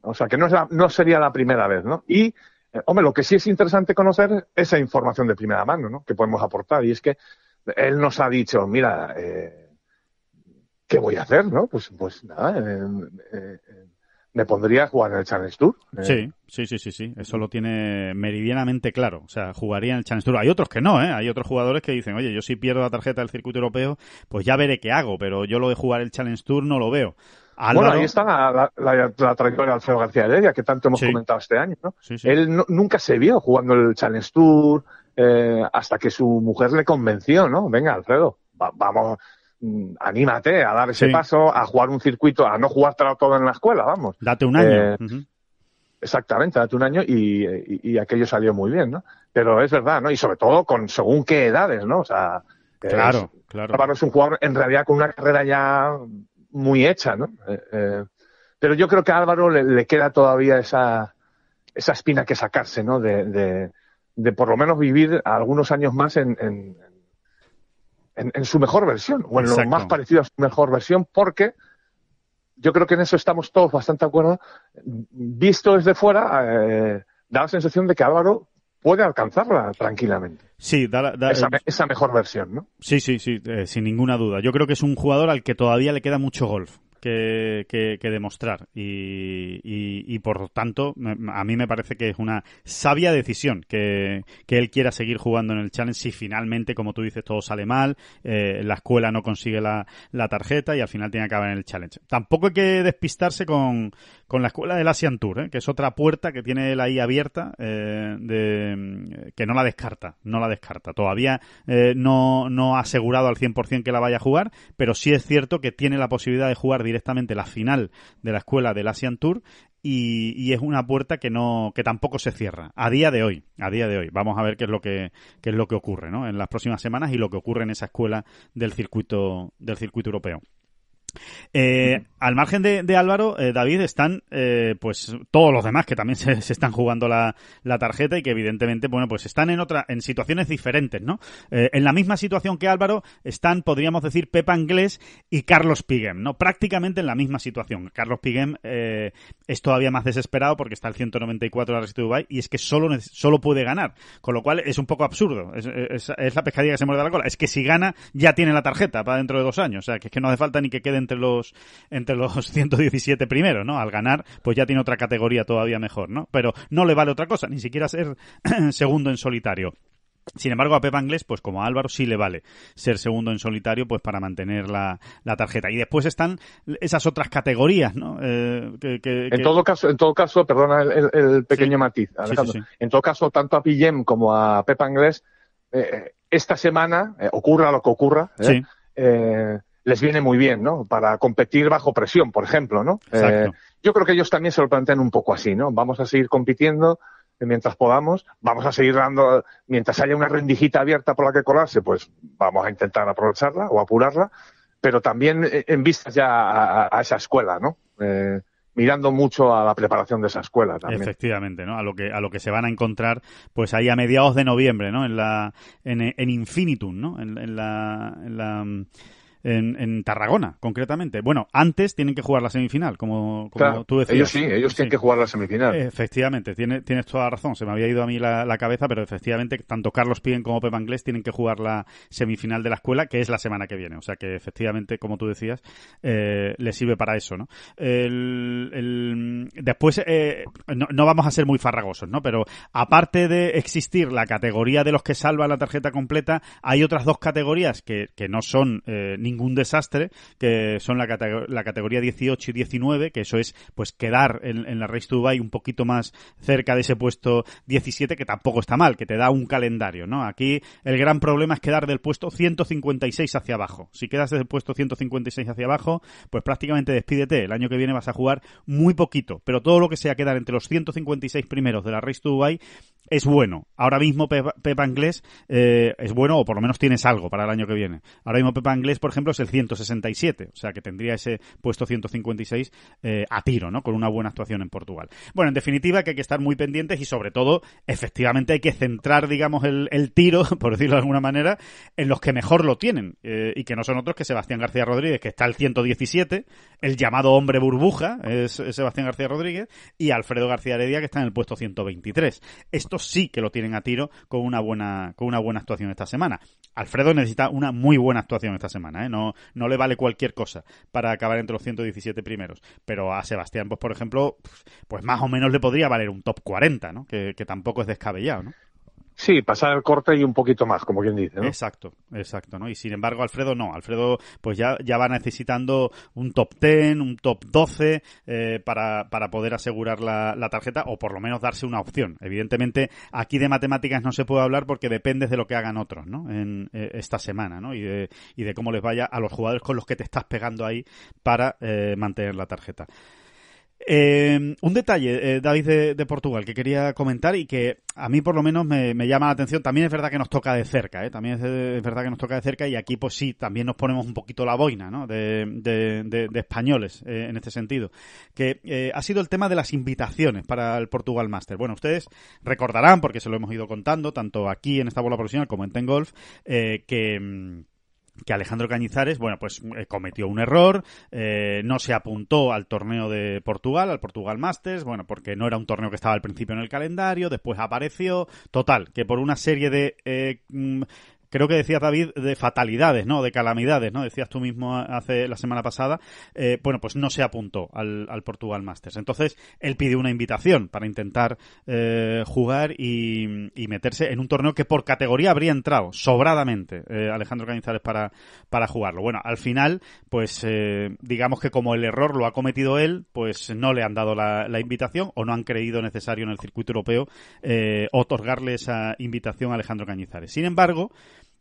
o sea, que no, es no sería la primera vez, ¿no? Y, eh, hombre, lo que sí es interesante conocer esa información de primera mano, ¿no? Que podemos aportar y es que él nos ha dicho, mira, eh, ¿qué voy a hacer, no? Pues, pues nada, me pondría a jugar en el Challenge Tour. ¿eh? Sí, sí, sí, sí, sí. Eso lo tiene meridianamente claro. O sea, jugaría en el Challenge Tour. Hay otros que no, ¿eh? Hay otros jugadores que dicen, oye, yo si pierdo la tarjeta del circuito europeo, pues ya veré qué hago, pero yo lo de jugar el Challenge Tour no lo veo. Bueno, ahí está la, trayectoria de Alfredo García ya que tanto hemos comentado este año, ¿no? Él nunca se vio jugando el Challenge Tour eh, hasta que su mujer le convenció, ¿no? Venga, Alfredo, vamos, Mm, anímate a dar ese paso, a jugar un circuito, a no jugar todo en la escuela, vamos. Date un año. Eh, exactamente, date un año y, aquello salió muy bien, ¿no? Pero es verdad, ¿no? Y sobre todo con según qué edades, ¿no? O sea, claro, claro. Álvaro es un jugador en realidad con una carrera ya muy hecha, ¿no? Eh, eh, pero yo creo que a Álvaro le, queda todavía esa, esa espina que sacarse, ¿no? de, de por lo menos vivir algunos años más en, en, su mejor versión, o en lo más parecido a su mejor versión, porque yo creo que en eso estamos todos bastante de acuerdo. Visto desde fuera, eh, da la sensación de que Álvaro puede alcanzarla tranquilamente. Sí, da, esa, esa, mejor versión, ¿no? Sí, sí, sí, eh, sin ninguna duda. Yo creo que es un jugador al que todavía le queda mucho golf que, demostrar y, y, y, por tanto a mí me parece que es una sabia decisión que, él quiera seguir jugando en el challenge si finalmente como tú dices todo sale mal eh, la escuela no consigue la, tarjeta y al final tiene que acabar en el challenge tampoco hay que despistarse con, con la escuela del Asian Tour eh, que es otra puerta que tiene él ahí abierta eh, de, que no la descarta no la descarta todavía no, no ha asegurado al 100% que la vaya a jugar pero sí es cierto que tiene la posibilidad de jugar directamente directamente la final de la escuela del Asian Tour y, es una puerta que no que tampoco se cierra a día de hoy a día de hoy vamos a ver qué es lo que es lo que ocurre ¿no? en las próximas semanas y lo que ocurre en esa escuela del circuito del circuito europeo eh, al margen de, Álvaro, eh, David, están eh, pues todos los demás que también *laughs* se, están jugando la, tarjeta y que evidentemente, bueno, pues están en otra, en situaciones diferentes, ¿no? en la misma situación que Álvaro están, podríamos decir, Pepa Inglés y Carlos Piguem, ¿no? Prácticamente en la misma situación. Carlos Piguem es todavía más desesperado porque está al 194 de la de Dubai y es que solo, puede ganar, con lo cual es un poco absurdo. Es, la pescadilla que se muerde la cola. Es que si gana, ya tiene la tarjeta para dentro de dos años. O sea, que es que no hace falta ni que queden entre los entre los 117 *laughs* primeros, ¿no? Al ganar, pues ya tiene otra categoría todavía mejor, ¿no? Pero no le vale otra cosa, ni siquiera ser *clears throat* segundo en solitario. Sin embargo, a Pepa Inglés, pues como a Álvaro, sí le vale ser segundo en solitario, pues para mantener la, tarjeta. Y después están esas otras categorías, ¿no? Eh, que, en todo caso, en todo caso, perdona el, pequeño matiz, en todo caso, tanto a Pillem como a Pepa Inglés, eh, esta semana, eh, ocurra lo que ocurra, eh, les viene muy bien, ¿no? Para competir bajo presión, por ejemplo, ¿no? Eh, yo creo que ellos también se lo plantean un poco así, ¿no? Vamos a seguir compitiendo eh, mientras podamos, vamos a seguir dando, mientras haya una rendijita abierta por la que colarse, pues vamos a intentar aprovecharla o apurarla, pero también eh, en vista ya a, esa escuela, ¿no? mirando mucho a la preparación de esa escuela también. Efectivamente, ¿no? A lo que a lo que se van a encontrar pues ahí a mediados de noviembre, ¿no? En la en, en Infinitum, ¿no? en la en, Tarragona, concretamente. Bueno, antes tienen que jugar la semifinal, como, tú decías. Ellos sí, ellos tienen que jugar la semifinal. Efectivamente, tienes, tienes toda la razón. Se me había ido a mí la, cabeza, pero efectivamente, tanto Carlos Pien como Pepa inglés tienen que jugar la semifinal de la escuela, que es la semana que viene. O sea que efectivamente, como tú decías, eh, le sirve para eso, ¿no? después, eh, no, vamos a ser muy farragosos, ¿no? Pero aparte de existir la categoría de los que salvan la tarjeta completa, hay otras dos categorías que, que no son eh, ningún desastre, que son la, categoría 18 y 19, que eso es pues quedar en, la Race to Dubai un poquito más cerca de ese puesto 17, que tampoco está mal, que te da un calendario, ¿no? Aquí el gran problema es quedar del puesto 156 hacia abajo. Si quedas del puesto 156 hacia abajo, pues prácticamente despídete. El año que viene vas a jugar muy poquito, pero todo lo que sea quedar entre los 156 primeros de la Race to Dubai es bueno. Ahora mismo Pepa, Inglés eh, es bueno, o por lo menos tienes algo para el año que viene. Ahora mismo Pepa Inglés, por ejemplo, es el 167, o sea que tendría ese puesto 156 eh, a tiro, ¿no? Con una buena actuación en Portugal. Bueno, en definitiva, que hay que estar muy pendientes y sobre todo, efectivamente, hay que centrar, digamos, el, tiro, *laughs* por decirlo de alguna manera, en los que mejor lo tienen eh, y que no son otros que Sebastián García Rodríguez, que está al 117, el llamado hombre burbuja, es, Sebastián García Rodríguez, y Alfredo García Heredia, que está en el puesto 123. Estos sí que lo tienen a tiro con una buena, con una buena actuación esta semana. Alfredo necesita una muy buena actuación esta semana, ¿eh? no, le vale cualquier cosa para acabar entre los 117 primeros. Pero a Sebastián, pues por ejemplo, pues, pues más o menos le podría valer un top 40, ¿no? Que, que tampoco es descabellado, ¿no? Sí, pasar el corte y un poquito más, como quien dice. ¿no? Exacto, exacto, ¿no? Y sin embargo, Alfredo no. Alfredo, pues ya, ya va necesitando un top 10, un top 12 eh, para, para, poder asegurar la, la, tarjeta o por lo menos darse una opción. Evidentemente, aquí de matemáticas no se puede hablar porque depende de lo que hagan otros, ¿no? En eh, esta semana, ¿no? Y de, y de, cómo les vaya a los jugadores con los que te estás pegando ahí para eh, mantener la tarjeta. Eh, un detalle, eh, David, de, Portugal, que quería comentar y que a mí por lo menos me, llama la atención. También es verdad que nos toca de cerca, eh, también es, verdad que nos toca de cerca y aquí pues sí, también nos ponemos un poquito la boina ¿no? de, de españoles eh, en este sentido. Que ha sido el tema de las invitaciones para el Portugal Master. Bueno, ustedes recordarán, porque se lo hemos ido contando, tanto aquí en esta bola profesional como en Ten Golf, que mm, que Alejandro Cañizares, bueno, pues eh, cometió un error, eh, no se apuntó al torneo de Portugal, al Portugal Masters, bueno, porque no era un torneo que estaba al principio en el calendario, después apareció, total, que por una serie de eh, mm, creo que decías, David, de fatalidades, ¿no? De calamidades, ¿no? Decías tú mismo hace la semana pasada. Eh, bueno, pues no se apuntó al, Portugal Masters. Entonces, él pidió una invitación para intentar eh, jugar y, meterse en un torneo que por categoría habría entrado sobradamente eh, Alejandro Cañizares para, para jugarlo. Bueno, al final, pues digamos que como el error lo ha cometido él, pues no le han dado la, la invitación o no han creído necesario en el circuito europeo otorgarle esa invitación a Alejandro Cañizares. Sin embargo,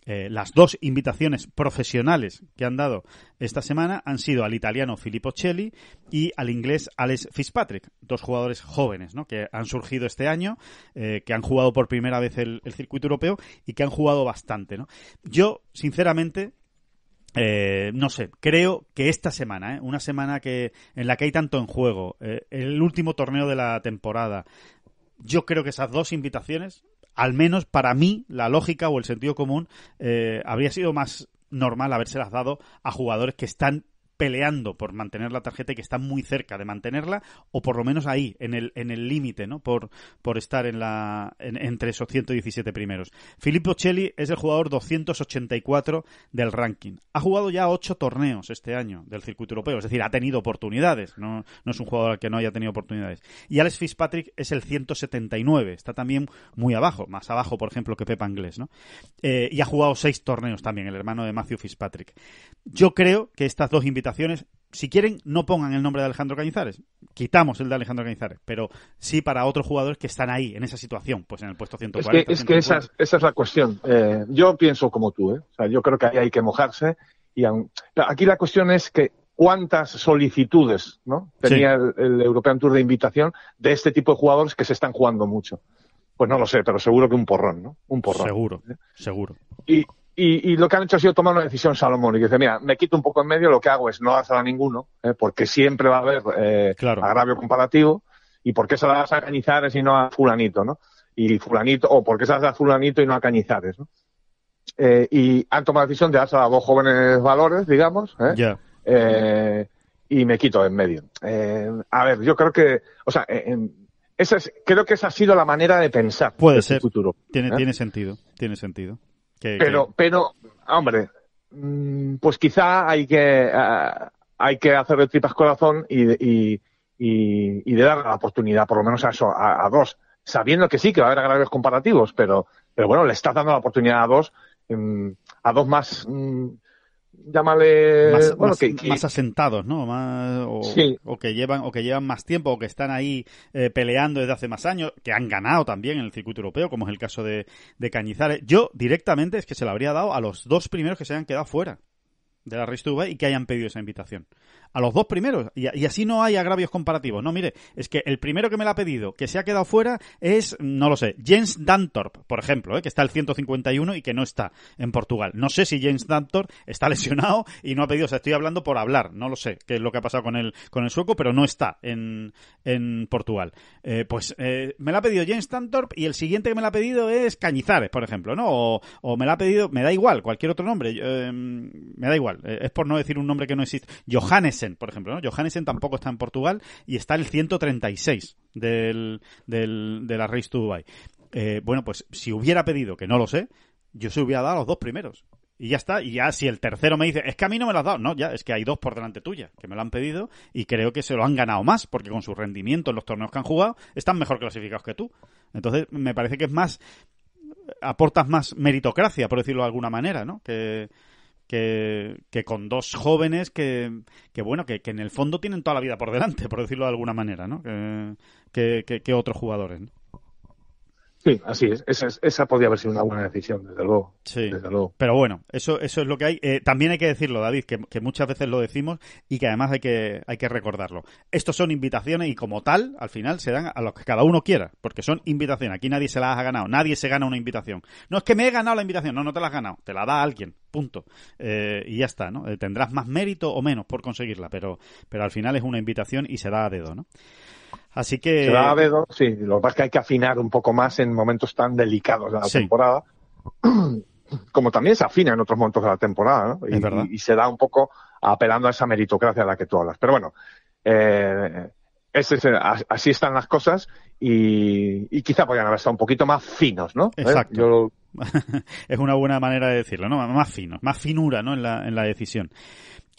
eh, las dos invitaciones profesionales que han dado esta semana han sido al italiano Filippo Celli y al inglés Alex Fitzpatrick, dos jugadores jóvenes ¿no? que han surgido este año, eh, que han jugado por primera vez el, circuito europeo y que han jugado bastante. ¿no? Yo, sinceramente, eh, no sé, creo que esta semana, una semana que en la que hay tanto en juego, el último torneo de la temporada, yo creo que esas dos invitaciones al menos para mí, la lógica o el sentido común eh, habría sido más normal habérselas dado a jugadores que están peleando por mantener la tarjeta y que está muy cerca de mantenerla o por lo menos ahí en el en el límite no por por estar en la entre esos 117 primeros Filippo Celli es el jugador 284 del ranking ha jugado ya ocho torneos este año del circuito europeo es decir ha tenido oportunidades no es un jugador que no haya tenido oportunidades y Alex Fitzpatrick es el 179 está también muy abajo más abajo por ejemplo que Pepa Inglés no eh, y ha jugado seis torneos también el hermano de Matthew Fitzpatrick yo creo que estas dos invitaciones invitaciones. Si quieren, no pongan el nombre de Alejandro Cañizares. Quitamos el de Alejandro Cañizares, pero sí para otros jugadores que están ahí, en esa situación, pues en el puesto 140. Es que, es que esa, es, la cuestión. Eh, yo pienso como tú, ¿eh? o sea, yo creo que ahí hay que mojarse. Y Aquí la cuestión es que cuántas solicitudes ¿no? tenía el, European Tour de invitación de este tipo de jugadores que se están jugando mucho. Pues no lo sé, pero seguro que un porrón, ¿no? Un porrón. Seguro, ¿Eh? seguro. Y, y, lo que han hecho ha sido tomar una decisión Salomón. Y Dice, mira, me quito un poco en medio, lo que hago es no hacer a ninguno, eh, porque siempre va a haber eh, agravio comparativo, y por qué se la das a Cañizares y no a fulanito, ¿no? Y fulanito, o por qué se la das a fulanito y no a Cañizares, eh, y han tomado la decisión de darse a dos jóvenes valores, digamos, y me quito en medio. a ver, yo creo que, o sea, esa creo que esa ha sido la manera de pensar. Puede este ser. Futuro, tiene, tiene sentido, tiene sentido pero, pero, hombre, mm, pues quizá hay que, eh, hay que hacer de tripas corazón y, y, y, de dar la oportunidad, por lo menos a eso, a, dos, sabiendo que sí, que va a haber agravios comparativos, pero, pero bueno, le estás dando la oportunidad a dos, mm, a dos más mm, llámale más, asentados no más, o, que llevan o que llevan más tiempo o que están ahí eh, peleando desde hace más años que han ganado también en el circuito europeo como es el caso de, Cañizares yo directamente es que se lo habría dado a los dos primeros que se hayan quedado fuera de la Race y que hayan pedido esa invitación a los dos primeros. Y, así no hay agravios comparativos. No, mire, es que el primero que me la ha pedido, que se ha quedado fuera, es, mm, no lo sé, Jens Dantorp, por ejemplo, ¿eh? que está el 151 y que no está en Portugal. No sé si Jens Dantorp está *laughs* lesionado y no ha pedido, o sea, estoy hablando por hablar, no lo sé qué es lo que ha pasado con el, con el sueco, pero no está en, en Portugal. Eh, pues eh, me la ha pedido Jens Dantorp y el siguiente que me la ha pedido es Cañizares, por ejemplo, ¿no? O, o me la ha pedido, me da igual, cualquier otro nombre, em, me da igual, es por no decir un nombre que no existe. Johannes por ejemplo, ¿no? Johannesen tampoco está en Portugal y está el 136 del, del, de la Race to Dubai. Eh, bueno, pues si hubiera pedido, que no lo sé, yo se hubiera dado a los dos primeros. Y ya está. Y ya si el tercero me dice, es que a mí no me lo has dado. No, ya, es que hay dos por delante tuya que me lo han pedido y creo que se lo han ganado más porque con su rendimiento en los torneos que han jugado están mejor clasificados que tú. Entonces me parece que es más, aportas más meritocracia, por decirlo de alguna manera, ¿no? Que, que, con dos jóvenes que, que bueno, que, que, en el fondo tienen toda la vida por delante, por decirlo de alguna manera, ¿no? Que, que, que otros jugadores, ¿no? Sí, así es. Esa, esa podría haber sido una buena decisión, desde luego. Sí. Desde luego. Pero bueno, eso, eso es lo que hay. Eh, también hay que decirlo, David, que, muchas veces lo decimos y que además hay que, hay que recordarlo. Estos son invitaciones y como tal, al final se dan a los que cada uno quiera, porque son invitaciones. Aquí nadie se las ha ganado, nadie se gana una invitación. No es que me he ganado la invitación, no, no te la has ganado, te la da alguien, punto. Eh, y ya está, ¿no? Eh, tendrás más mérito o menos por conseguirla, pero, pero al final es una invitación y se da a dedo, ¿no? Así que. Se sí. Lo que es que hay que afinar un poco más en momentos tan delicados de la temporada. *clears throat* Como también se afina en otros momentos de la temporada, ¿no? Y, se da un poco apelando a esa meritocracia a la que tú hablas. Pero bueno, eh, así están las cosas y, quizá podrían haber estado un poquito más finos, ¿no? ¿Eh? Exacto. *laughs* es una buena manera de decirlo, ¿no? Más finos, más finura, ¿no? en la decisión.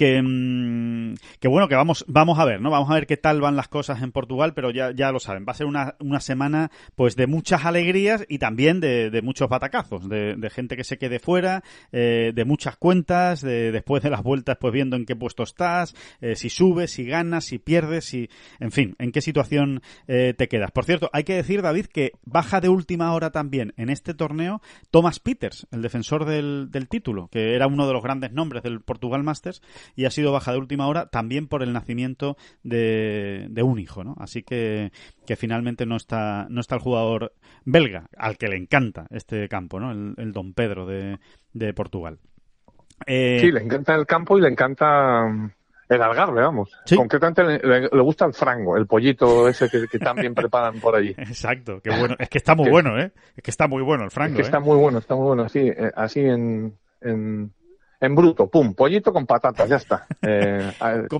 Mm, que, bueno, que vamos, vamos a ver, ¿no? Vamos a ver qué tal van las cosas en Portugal, pero ya, ya lo saben, va a ser una, una semana pues de muchas alegrías y también de, de muchos batacazos, de, gente que se quede fuera, eh, de muchas cuentas, de, después de las vueltas pues viendo en qué puesto estás, eh, si subes, si ganas, si pierdes, si, en fin, en qué situación eh, te quedas. Por cierto, hay que decir, David, que baja de última hora también en este torneo Thomas Peters, el defensor del, del título, que era uno de los grandes nombres del Portugal Masters, y ha sido baja de última hora también por el nacimiento de, un hijo, ¿no? Así que, que finalmente no está, no está el jugador belga, al que le encanta este campo, ¿no? El, Don Pedro de, Portugal. Eh, sí, le encanta el campo y le encanta mm, el algarve, vamos. Concretamente le, gusta el frango, el pollito ese que, también *laughs* preparan por allí. Exacto, bueno. Es que está muy *laughs* bueno, ¿eh? Es que está muy bueno el frango. que está ¿eh? muy bueno, está muy bueno, eh, así en, en bruto, pum, pollito con patatas, ya está. *laughs* Eh,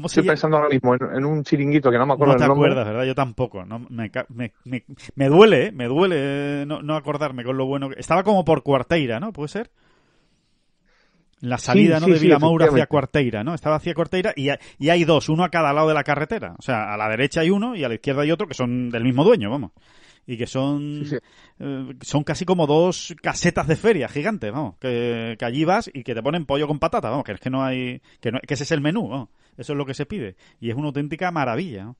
estoy pensando ahora mismo en, un chiringuito que no me acuerdo no te acuerdas, ¿verdad? Yo tampoco. me, me, me, me duele, ¿eh? me duele eh, no, no, acordarme con lo bueno que... Estaba como por Cuarteira, ¿no? ¿Puede ser? La salida ¿no? de Vilamoura hacia Cuarteira, ¿no? Estaba hacia Cuarteira y, y hay dos, uno a cada lado de la carretera. O sea, a la derecha hay uno y a la izquierda hay otro que son del mismo dueño, vamos y que son, eh, son casi como dos casetas de feria gigantes, vamos, que, allí vas y que te ponen pollo con patata, vamos, que es que no hay, que, no, que ese es el menú, vamos, eso es lo que se pide y es una auténtica maravilla, ¿no?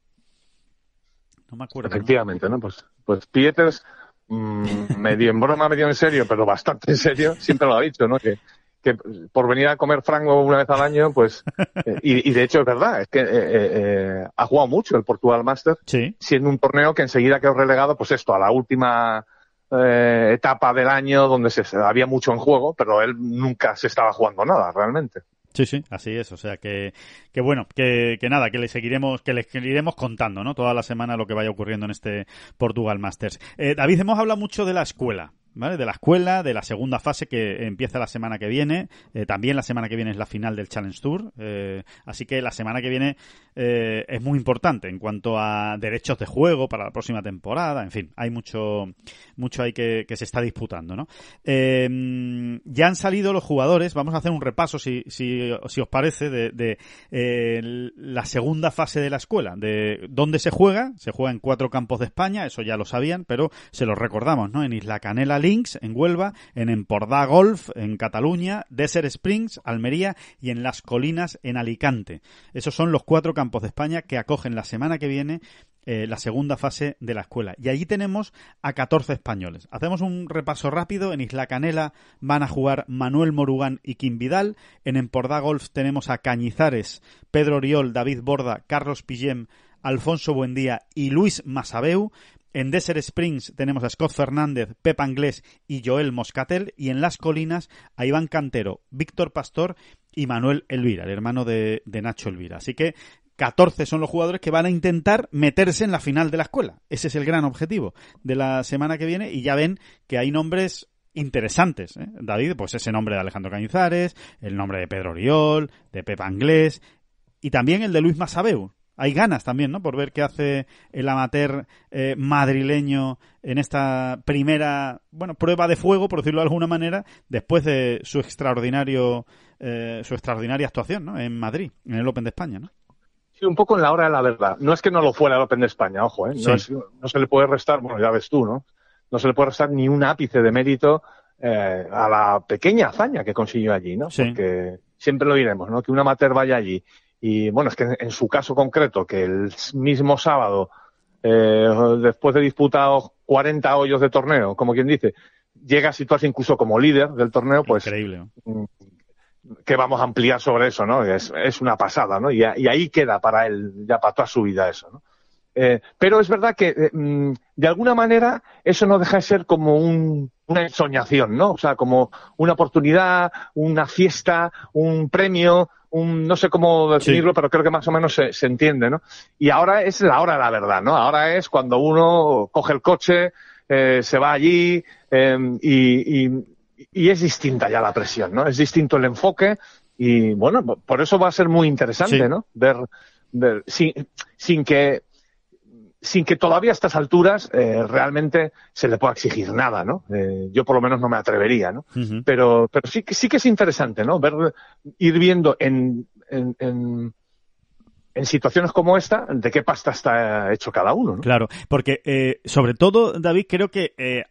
me acuerdo. Efectivamente, ¿no? Pues, pues Pieters, mm, medio en broma, medio en serio, pero bastante en serio, siempre lo ha dicho, ¿no? Que que por venir a comer frango una vez al año, pues. *laughs* Eh, y, de hecho es verdad, es que eh, eh, ha jugado mucho el Portugal Master, siendo un torneo que enseguida quedó relegado, pues esto, a la última etapa del año donde se, había mucho en juego, pero él nunca se estaba jugando nada realmente. Sí, sí, así es. O sea que, bueno, que, nada, que le seguiremos, que les iremos contando, ¿no? Toda la semana lo que vaya ocurriendo en este Portugal Masters. David, hemos hablado mucho de la escuela, ¿vale? De la escuela, de la segunda fase que empieza la semana que viene. Eh, también la semana que viene es la final del Challenge Tour. Eh, así que la semana que viene eh, es muy importante en cuanto a derechos de juego para la próxima temporada. En fin, hay mucho, mucho ahí que, se está disputando, ¿no? Em, ya han salido los jugadores. Vamos a hacer un repaso, si, si, si os parece, de, de la segunda fase de la escuela. De dónde se juega. Se juega en cuatro campos de España. Eso ya lo sabían, pero se los recordamos, ¿no? En Isla Canela en Huelva, en Empordà Golf, en Cataluña, Desert Springs, Almería y en Las Colinas, en Alicante. Esos son los cuatro campos de España que acogen la semana que viene eh, la segunda fase de la escuela. Y allí tenemos a 14 españoles. Hacemos un repaso rápido. En Isla Canela van a jugar Manuel Morugán y Kim Vidal. En Empordà Golf tenemos a Cañizares, Pedro Oriol, David Borda, Carlos Pillem, Alfonso Buendía y Luis Masabeu. En Desert Springs tenemos a Scott Fernández, Pepa Anglés y Joel Moscatel. Y en Las Colinas a Iván Cantero, Víctor Pastor y Manuel Elvira, el hermano de, Nacho Elvira. Así que 14 son los jugadores que van a intentar meterse en la final de la escuela. Ese es el gran objetivo de la semana que viene y ya ven que hay nombres interesantes. ¿eh? David, pues ese nombre de Alejandro Cañizares, el nombre de Pedro Oriol, de Pepa Anglés y también el de Luis Massabeu hay ganas también, ¿no? Por ver qué hace el amateur eh, madrileño en esta primera, bueno, prueba de fuego, por decirlo de alguna manera, después de su extraordinario, eh, su extraordinaria actuación, ¿no? En Madrid, en el Open de España, ¿no? Sí, un poco en la hora de la verdad. No es que no lo fuera el Open de España, ojo, ¿eh? No, se le puede restar, bueno, ya ves tú, ¿no? No se le puede restar ni un ápice de mérito eh, a la pequeña hazaña que consiguió allí, ¿no? Porque siempre lo diremos, ¿no? Que un amateur vaya allí y bueno, es que en, su caso concreto, que el mismo sábado, eh, después de disputados 40 hoyos de torneo, como quien dice, llega a situarse incluso como líder del torneo, pues. Increíble. Mm, que vamos a ampliar sobre eso, ¿no? Es, una pasada, ¿no? Y, ahí queda para él, ya para toda su vida eso, ¿no? Eh, pero es verdad que, eh, mm, de alguna manera, eso no deja de ser como una ensoñación, ¿no? O sea, como una oportunidad, una fiesta, un premio, no sé cómo definirlo, pero creo que más o menos se, entiende, ¿no? Y ahora es la hora de la verdad, ¿no? Ahora es cuando uno coge el coche, eh, se va allí em, y, es distinta ya la presión, ¿no? Es distinto el enfoque y, bueno, por eso va a ser muy interesante, ¿no? Ver, ver sin, sin que sin que todavía a estas alturas eh, realmente se le pueda exigir nada, ¿no? Eh, yo por lo menos no me atrevería, ¿no? Pero, pero sí, sí que es interesante, ¿no? Ver, ir viendo en, situaciones como esta, de qué pasta está hecho cada uno. ¿no? Claro, porque eh, sobre todo, David, creo que eh,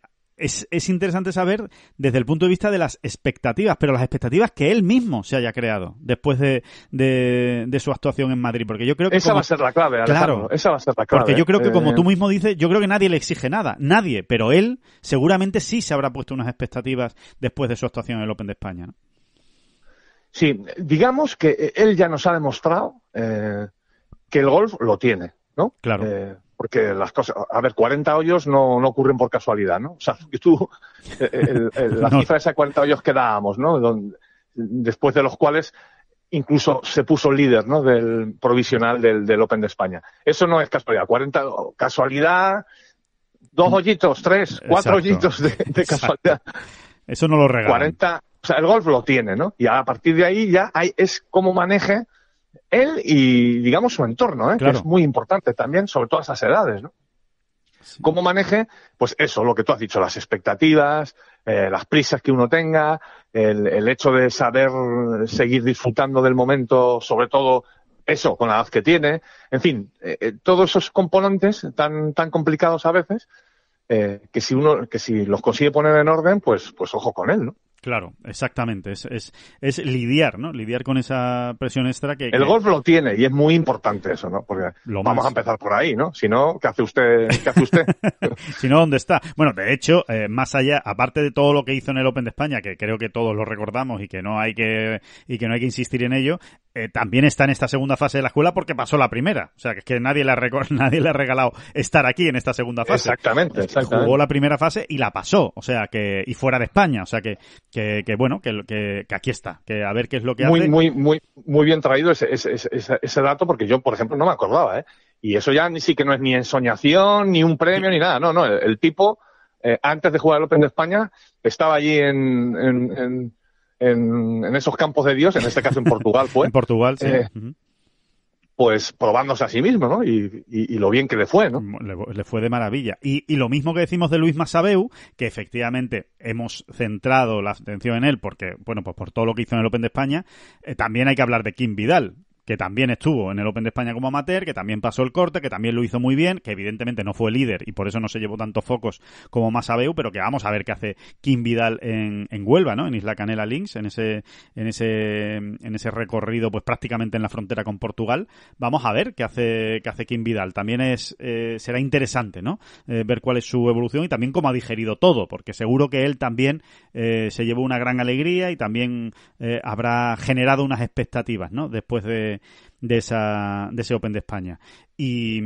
es, interesante saber desde el punto de vista de las expectativas, pero las expectativas que él mismo se haya creado después de, su actuación en Madrid. Porque yo creo que. Esa va a ser la clave, Alejandro, Claro. Esa va a ser la clave. Porque yo creo que, como eh, tú mismo dices, yo creo que nadie le exige nada. Nadie. Pero él seguramente sí se habrá puesto unas expectativas después de su actuación en el Open de España. ¿no? Sí, digamos que eh, él ya nos ha demostrado eh, que el golf lo tiene, ¿no? Claro porque las cosas, a ver, 40 hoyos no, no ocurren por casualidad, ¿no? O sea, *laughs* tú, eh, eh, la *laughs* cifra esa de 40 hoyos que dábamos, ¿no? después de los cuales incluso se puso líder, ¿no? Del provisional del, Open de España. Eso no es casualidad. 40, casualidad, dos mm. hoyitos, tres, cuatro hoyitos de, casualidad. Eso no lo regala. 40, o sea, el golf lo tiene, ¿no? Y a partir de ahí ya hay, es como maneje él y, digamos, su entorno, ¿eh? que es muy importante también, sobre todas esas edades, ¿no? ¿Cómo maneje? Pues eso, lo que tú has dicho, las expectativas, eh, las prisas que uno tenga, el, hecho de saber seguir disfrutando del momento, sobre todo eso, con la edad que tiene, en fin, eh, todos esos componentes tan, tan complicados a veces, que si uno, que si los consigue poner en orden, pues, pues ojo con él, ¿no? Claro, exactamente. Es, es, es, lidiar, ¿no? Lidiar con esa presión extra que... El golf lo tiene y es muy importante eso, ¿no? Porque vamos a empezar por ahí, ¿no? Si no, ¿qué hace usted? usted? *laughs* si no, ¿dónde está? Bueno, de hecho, eh, más allá, aparte de todo lo que hizo en el Open de España, que creo que todos lo recordamos y que no hay que, y que no hay que insistir en ello, eh, también está en esta segunda fase de la escuela porque pasó la primera. O sea, que es que nadie le ha, *laughs* nadie le ha regalado estar aquí en esta segunda fase. Exactamente, exactamente. Jugó la primera fase y la pasó. O sea, que, y fuera de España. O sea, que, que, bueno, que, que, aquí está. Que a ver qué es lo que muy, hace. Muy, muy, muy bien traído ese, dato porque yo, por ejemplo, no me acordaba, ¿eh? Y eso ya ni sí que no es ni ensoñación, ni un premio, ni nada. No, no, el, tipo, eh, antes de jugar al Open de España, estaba allí en en, esos campos de Dios, en este caso en Portugal fue. *laughs* en Portugal, eh, pues probándose a sí mismo, ¿no? Y, lo bien que le fue, ¿no? Le, fue de maravilla. Y, lo mismo que decimos de Luis Masabeu, que efectivamente hemos centrado la atención en él, porque, bueno, pues por todo lo que hizo en el Open de España, eh, también hay que hablar de Kim Vidal, que también estuvo en el Open de España como amateur, que también pasó el corte, que también lo hizo muy bien, que evidentemente no fue líder y por eso no se llevó tantos focos como Masabeu, pero que vamos a ver qué hace Kim Vidal en, Huelva, ¿no? En Isla Canela Links, en ese, en ese, en ese recorrido, pues prácticamente en la frontera con Portugal. Vamos a ver qué hace, qué hace Kim Vidal. También es, eh, será interesante, ¿no? Eh, ver cuál es su evolución y también cómo ha digerido todo, porque seguro que él también eh, se llevó una gran alegría y también habrá generado unas expectativas, ¿no? Después de de, ese Open de España. Y,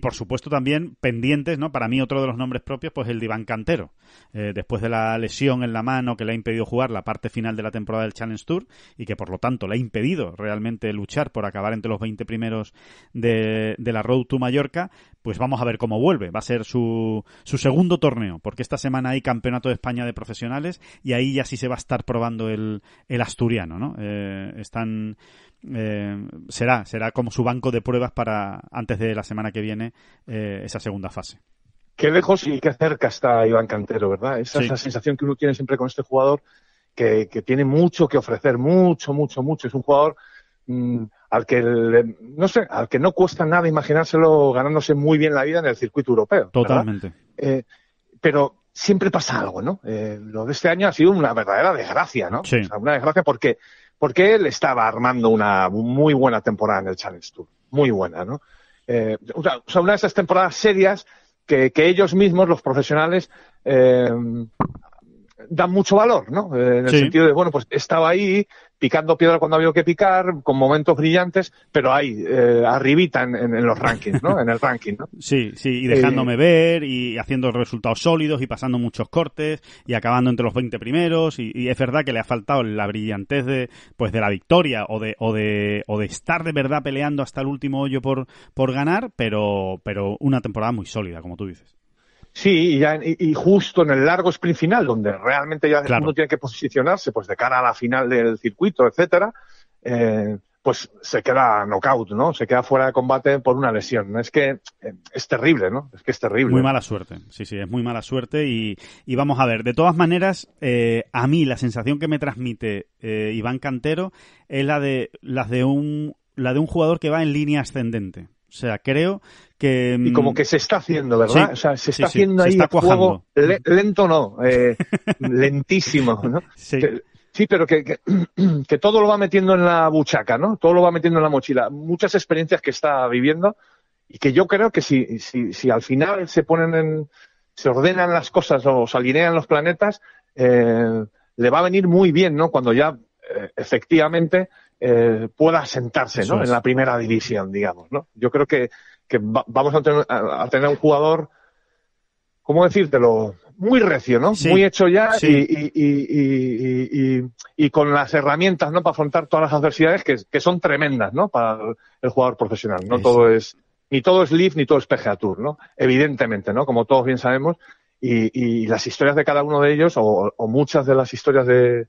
por supuesto también pendientes, ¿no? Para mí otro de los nombres propios, pues el diván Cantero. Eh, después de la lesión en la mano que le ha impedido jugar la parte final de la temporada del Challenge Tour y que por lo tanto le ha impedido realmente luchar por acabar entre los 20 primeros de, la Road to Mallorca, pues vamos a ver cómo vuelve. Va a ser su, segundo torneo, porque esta semana hay Campeonato de España de Profesionales y ahí ya sí se va a estar probando el, asturiano, ¿no? Eh, están eh, será, será como su banco de pruebas para antes de la semana que viene eh, esa segunda fase. Qué lejos y qué cerca está Iván Cantero, ¿verdad? Esa es la sensación que uno tiene siempre con este jugador, que, tiene mucho que ofrecer, mucho, mucho, mucho. Es un jugador mm, al que no al que no cuesta nada imaginárselo ganándose muy bien la vida en el circuito europeo. Totalmente. Eh, pero siempre pasa algo, ¿no? lo de este año ha sido una verdadera desgracia, ¿no? Sí. una desgracia porque porque él estaba armando una muy buena temporada en el Challenge Tour, muy buena, ¿no? Eh, o sea, una de esas temporadas serias que, ellos mismos, los profesionales, eh, dan mucho valor, ¿no? Eh, en el sentido de, bueno, pues estaba ahí, picando piedra cuando había que picar, con momentos brillantes, pero ahí, eh, arribita en, los rankings, ¿no? En el ranking, ¿no? *laughs* Sí, sí, y dejándome eh, ver, y haciendo resultados sólidos, y pasando muchos cortes, y acabando entre los 20 primeros, y, es verdad que le ha faltado la brillantez de, pues, de la victoria, o de, o de, o de estar de verdad peleando hasta el último hoyo por, por ganar, pero, pero una temporada muy sólida, como tú dices. Sí, y, justo en el largo sprint final, donde realmente ya el mundo tiene que posicionarse pues de cara a la final del circuito, etcétera, eh, pues se queda knockout, ¿no? Se queda fuera de combate por una lesión. Es que eh, es terrible, ¿no? Es que es terrible. Muy mala suerte, sí, sí, es muy mala suerte y, y vamos a ver. De todas maneras, eh, a mí la sensación que me transmite Iván Cantero es la de, las de un, la de un jugador que va en línea ascendente. O sea, creo y como mm, que se está haciendo, ¿verdad? o sea, se está haciendo ahí juego lento no, eh, *laughs* lentísimo, ¿no? Sí. pero que, *clears throat* que, todo lo va metiendo en la buchaca, ¿no? Todo lo va metiendo en la mochila. Muchas experiencias que está viviendo y que yo creo que si, si, si al final se ponen en, se ordenan las cosas o se alinean los planetas, eh, le va a venir muy bien, ¿no? Cuando ya eh, efectivamente pueda sentarse, ¿no? En la primera división, digamos, ¿no? Yo creo que que vamos a tener, a, un jugador, ¿cómo decírtelo? muy recio, ¿no? muy hecho ya sí. y, y, y, y, con las herramientas, ¿no? Para afrontar todas las adversidades que, son tremendas, ¿no? Para el jugador profesional. No todo es, ni todo es Leaf ni todo es PGA Tour, ¿no? Evidentemente, ¿no? Como todos bien sabemos. Y, las historias de cada uno de ellos, o, o muchas de las historias de,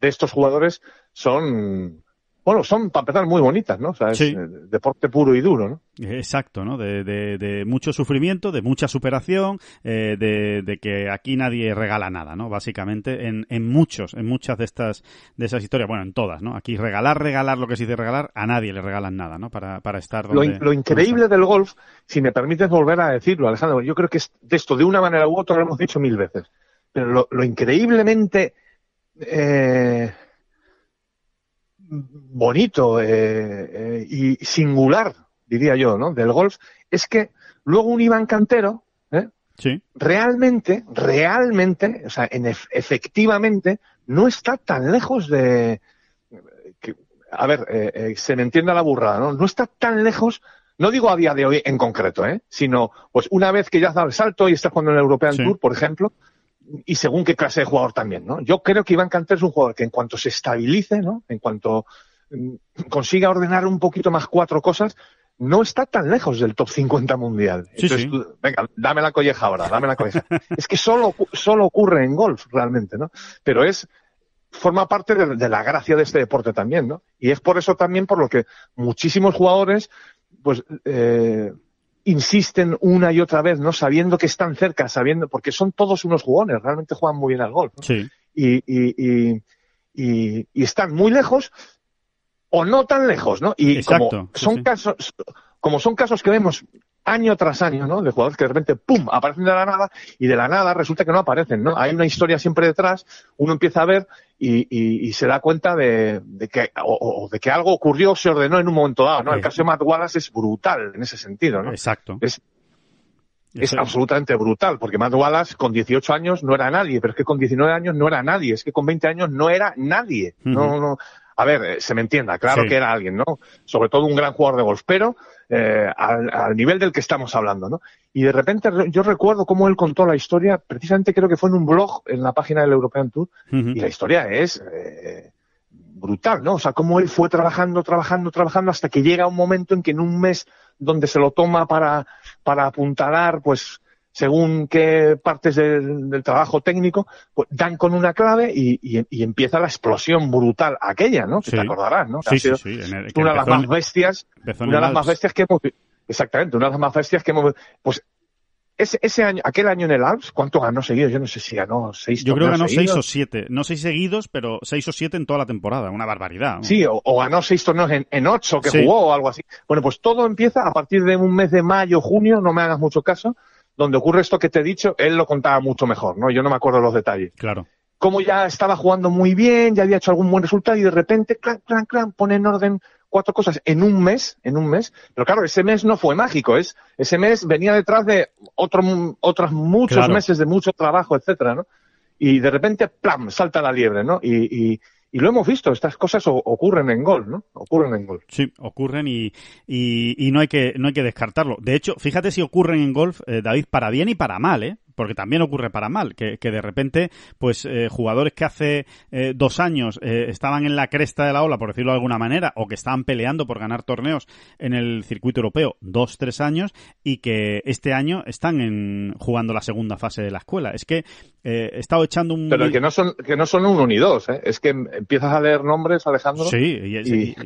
de estos jugadores, son bueno, son para muy bonitas, ¿no? O sea, sí. Eh, deporte puro y duro, ¿no? Exacto, ¿no? De, mucho sufrimiento, de mucha superación, eh, de, que aquí nadie regala nada, ¿no? Básicamente, en, muchos, en muchas de estas, de esas historias, bueno, en todas, ¿no? Aquí regalar, regalar, lo que se dice regalar, a nadie le regalan nada, ¿no? Para, estar donde... Lo, increíble del golf, si me permites volver a decirlo, Alejandro, yo creo que de esto de una manera u otra lo hemos dicho mil veces, pero lo, increíblemente... Eh, bonito eh, eh, y singular, diría yo, ¿no? del golf, es que luego un Iván Cantero, ¿eh? realmente, realmente, o sea, en efectivamente, no está tan lejos de... a ver, eh, se me entienda la burrada, ¿no? No está tan lejos no digo a día de hoy en concreto, ¿eh? sino pues una vez que ya has dado el salto y estás jugando en el European Tour, por ejemplo, y según qué clase de jugador también, ¿no? Yo creo que Iván Canter es un jugador que en cuanto se estabilice, ¿no? En cuanto mm, consiga ordenar un poquito más cuatro cosas, no está tan lejos del top 50 mundial. Entonces, venga, dame la colleja ahora, dame la colleja. *laughs* es que solo, solo ocurre en golf realmente, ¿no? Pero es, forma parte de, la gracia de este deporte también, ¿no? Y es por eso también por lo que muchísimos jugadores, pues, eh, insisten una y otra vez, ¿no? Sabiendo que están cerca, sabiendo, porque son todos unos jugones, realmente juegan muy bien al golf. Y, y, y, y, están muy lejos o no tan lejos, ¿no? Y como son casos, como son casos que vemos año tras año, ¿no? De jugadores que de repente, ¡pum!, aparecen de la nada y de la nada resulta que no aparecen, ¿no? Hay una historia siempre detrás, uno empieza a ver y, y, y, se da cuenta de, que o, de que algo ocurrió se ordenó en un momento dado no el caso de Matt Wallace es brutal en ese sentido no exacto es, es absolutamente brutal porque Matt Wallace con 18 años no era nadie pero es que con 19 años no era nadie es que con 20 años no era nadie No, no, no a ver, eh, se me entienda, claro que era alguien, ¿no? Sobre todo un gran jugador de golf, pero eh, al, nivel del que estamos hablando, ¿no? Y de repente yo recuerdo cómo él contó la historia, precisamente creo que fue en un blog, en la página del European Tour, y la historia es eh, brutal, ¿no? O sea, cómo él fue trabajando, trabajando, trabajando, hasta que llega un momento en que en un mes donde se lo toma para, para apuntalar, pues según qué partes del, trabajo técnico, pues dan con una clave y, empieza la explosión brutal aquella, ¿no? Que te acordarás, ¿no? Sí, sí, sí, una de las más bestias, una de las más bestias que hemos, exactamente, una de las más bestias que hemos, pues ese, año, aquel año en el Alps, ¿cuántos ganó seguidos? Yo no sé si ganó seis. Yo creo que ganó seis o siete. No seis seguidos, pero seis o siete en toda la temporada. Una barbaridad. Sí, o, ganó seis torneos en, ocho que jugó o algo así. Bueno, pues todo empieza a partir de un mes de mayo, junio, no me hagas mucho caso, donde ocurre esto que te he dicho, él lo contaba mucho mejor, ¿no? Yo no me acuerdo los detalles. Claro. Como ya estaba jugando muy bien, ya había hecho algún buen resultado y de repente, clan, clan, clan, pone en orden cuatro cosas en un mes, en un mes. Pero claro, ese mes no fue mágico, es ese mes venía detrás de otro, otros muchos meses de mucho trabajo, etcétera, ¿no? Y de repente, ¡plam!, salta la liebre, ¿no? y, y lo hemos visto, estas cosas ocurren en gol, ¿no? Ocurren en gol. Sí, ocurren y, y, no, hay que, no hay que descartarlo. De hecho, fíjate si ocurren en golf, eh, David, para bien y para mal, ¿eh? porque también ocurre para mal, que, de repente, pues eh, jugadores que hace eh, dos años eh, estaban en la cresta de la ola, por decirlo de alguna manera, o que estaban peleando por ganar torneos en el circuito europeo dos, tres años, y que este año están en, jugando la segunda fase de la escuela. Es que he estado echando un... Pero que no son, que no son uno dos, eh. es que empiezas a leer nombres, Alejandro. Sí,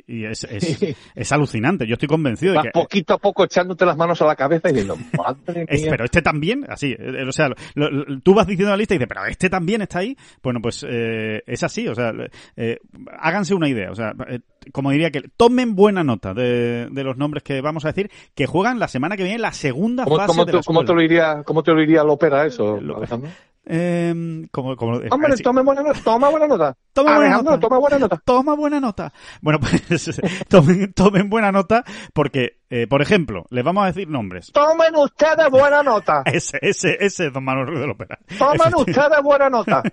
y es, alucinante, yo estoy convencido. de que... poquito a poco echándote las manos a la cabeza y diciendo, *laughs* madre pero este también, así, sea, tú vas diciendo la lista y dices, pero este también está ahí. Bueno, pues eh, es así, o sea, eh, háganse una idea, o sea, eh, como diría que tomen buena nota de, los nombres que vamos a decir, que juegan la semana que viene la segunda fase de la te, ¿cómo te lo diría, ¿Cómo te lo diría eso, Alejandro? Em, como, como, eh, toma buena, nota. Toma buena nota. Toma buena nota. Toma buena nota. Toma buena nota. Bueno, pues *laughs* tomen, tomen buena nota porque, eh, por ejemplo, les vamos a decir nombres. Tomen ustedes buena nota. *laughs* ese, ese, ese es don Manuel Ruiz de López. Tomen ustedes buena nota. *laughs*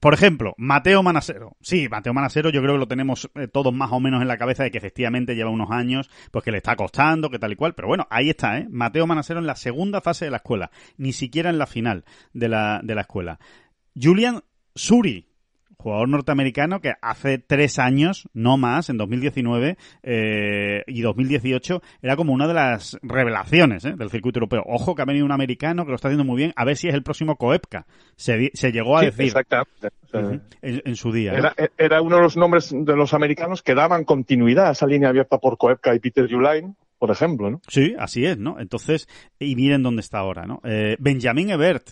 por ejemplo, Mateo Manacero Sí, Mateo Manacero yo creo que lo tenemos eh, todos más o menos en la cabeza de que efectivamente lleva unos años, pues que le está costando, que tal y cual. Pero bueno, ahí está, ¿eh? Mateo Manacero en la segunda fase de la escuela, ni siquiera en la final de la, de la escuela. Julian Suri, jugador norteamericano que hace tres años, no más, en 2019 eh, y 2018, era como una de las revelaciones eh, del circuito europeo. Ojo que ha venido un americano que lo está haciendo muy bien, a ver si es el próximo coepca. Se, llegó a decir. en, su día. ¿eh? E, era, uno de los nombres de los americanos que daban continuidad a esa línea abierta por Koepka y Peter Uline, por ejemplo, ¿no? Sí, así es, ¿no? Entonces, y miren dónde está ahora, ¿no? Benjamin Ebert,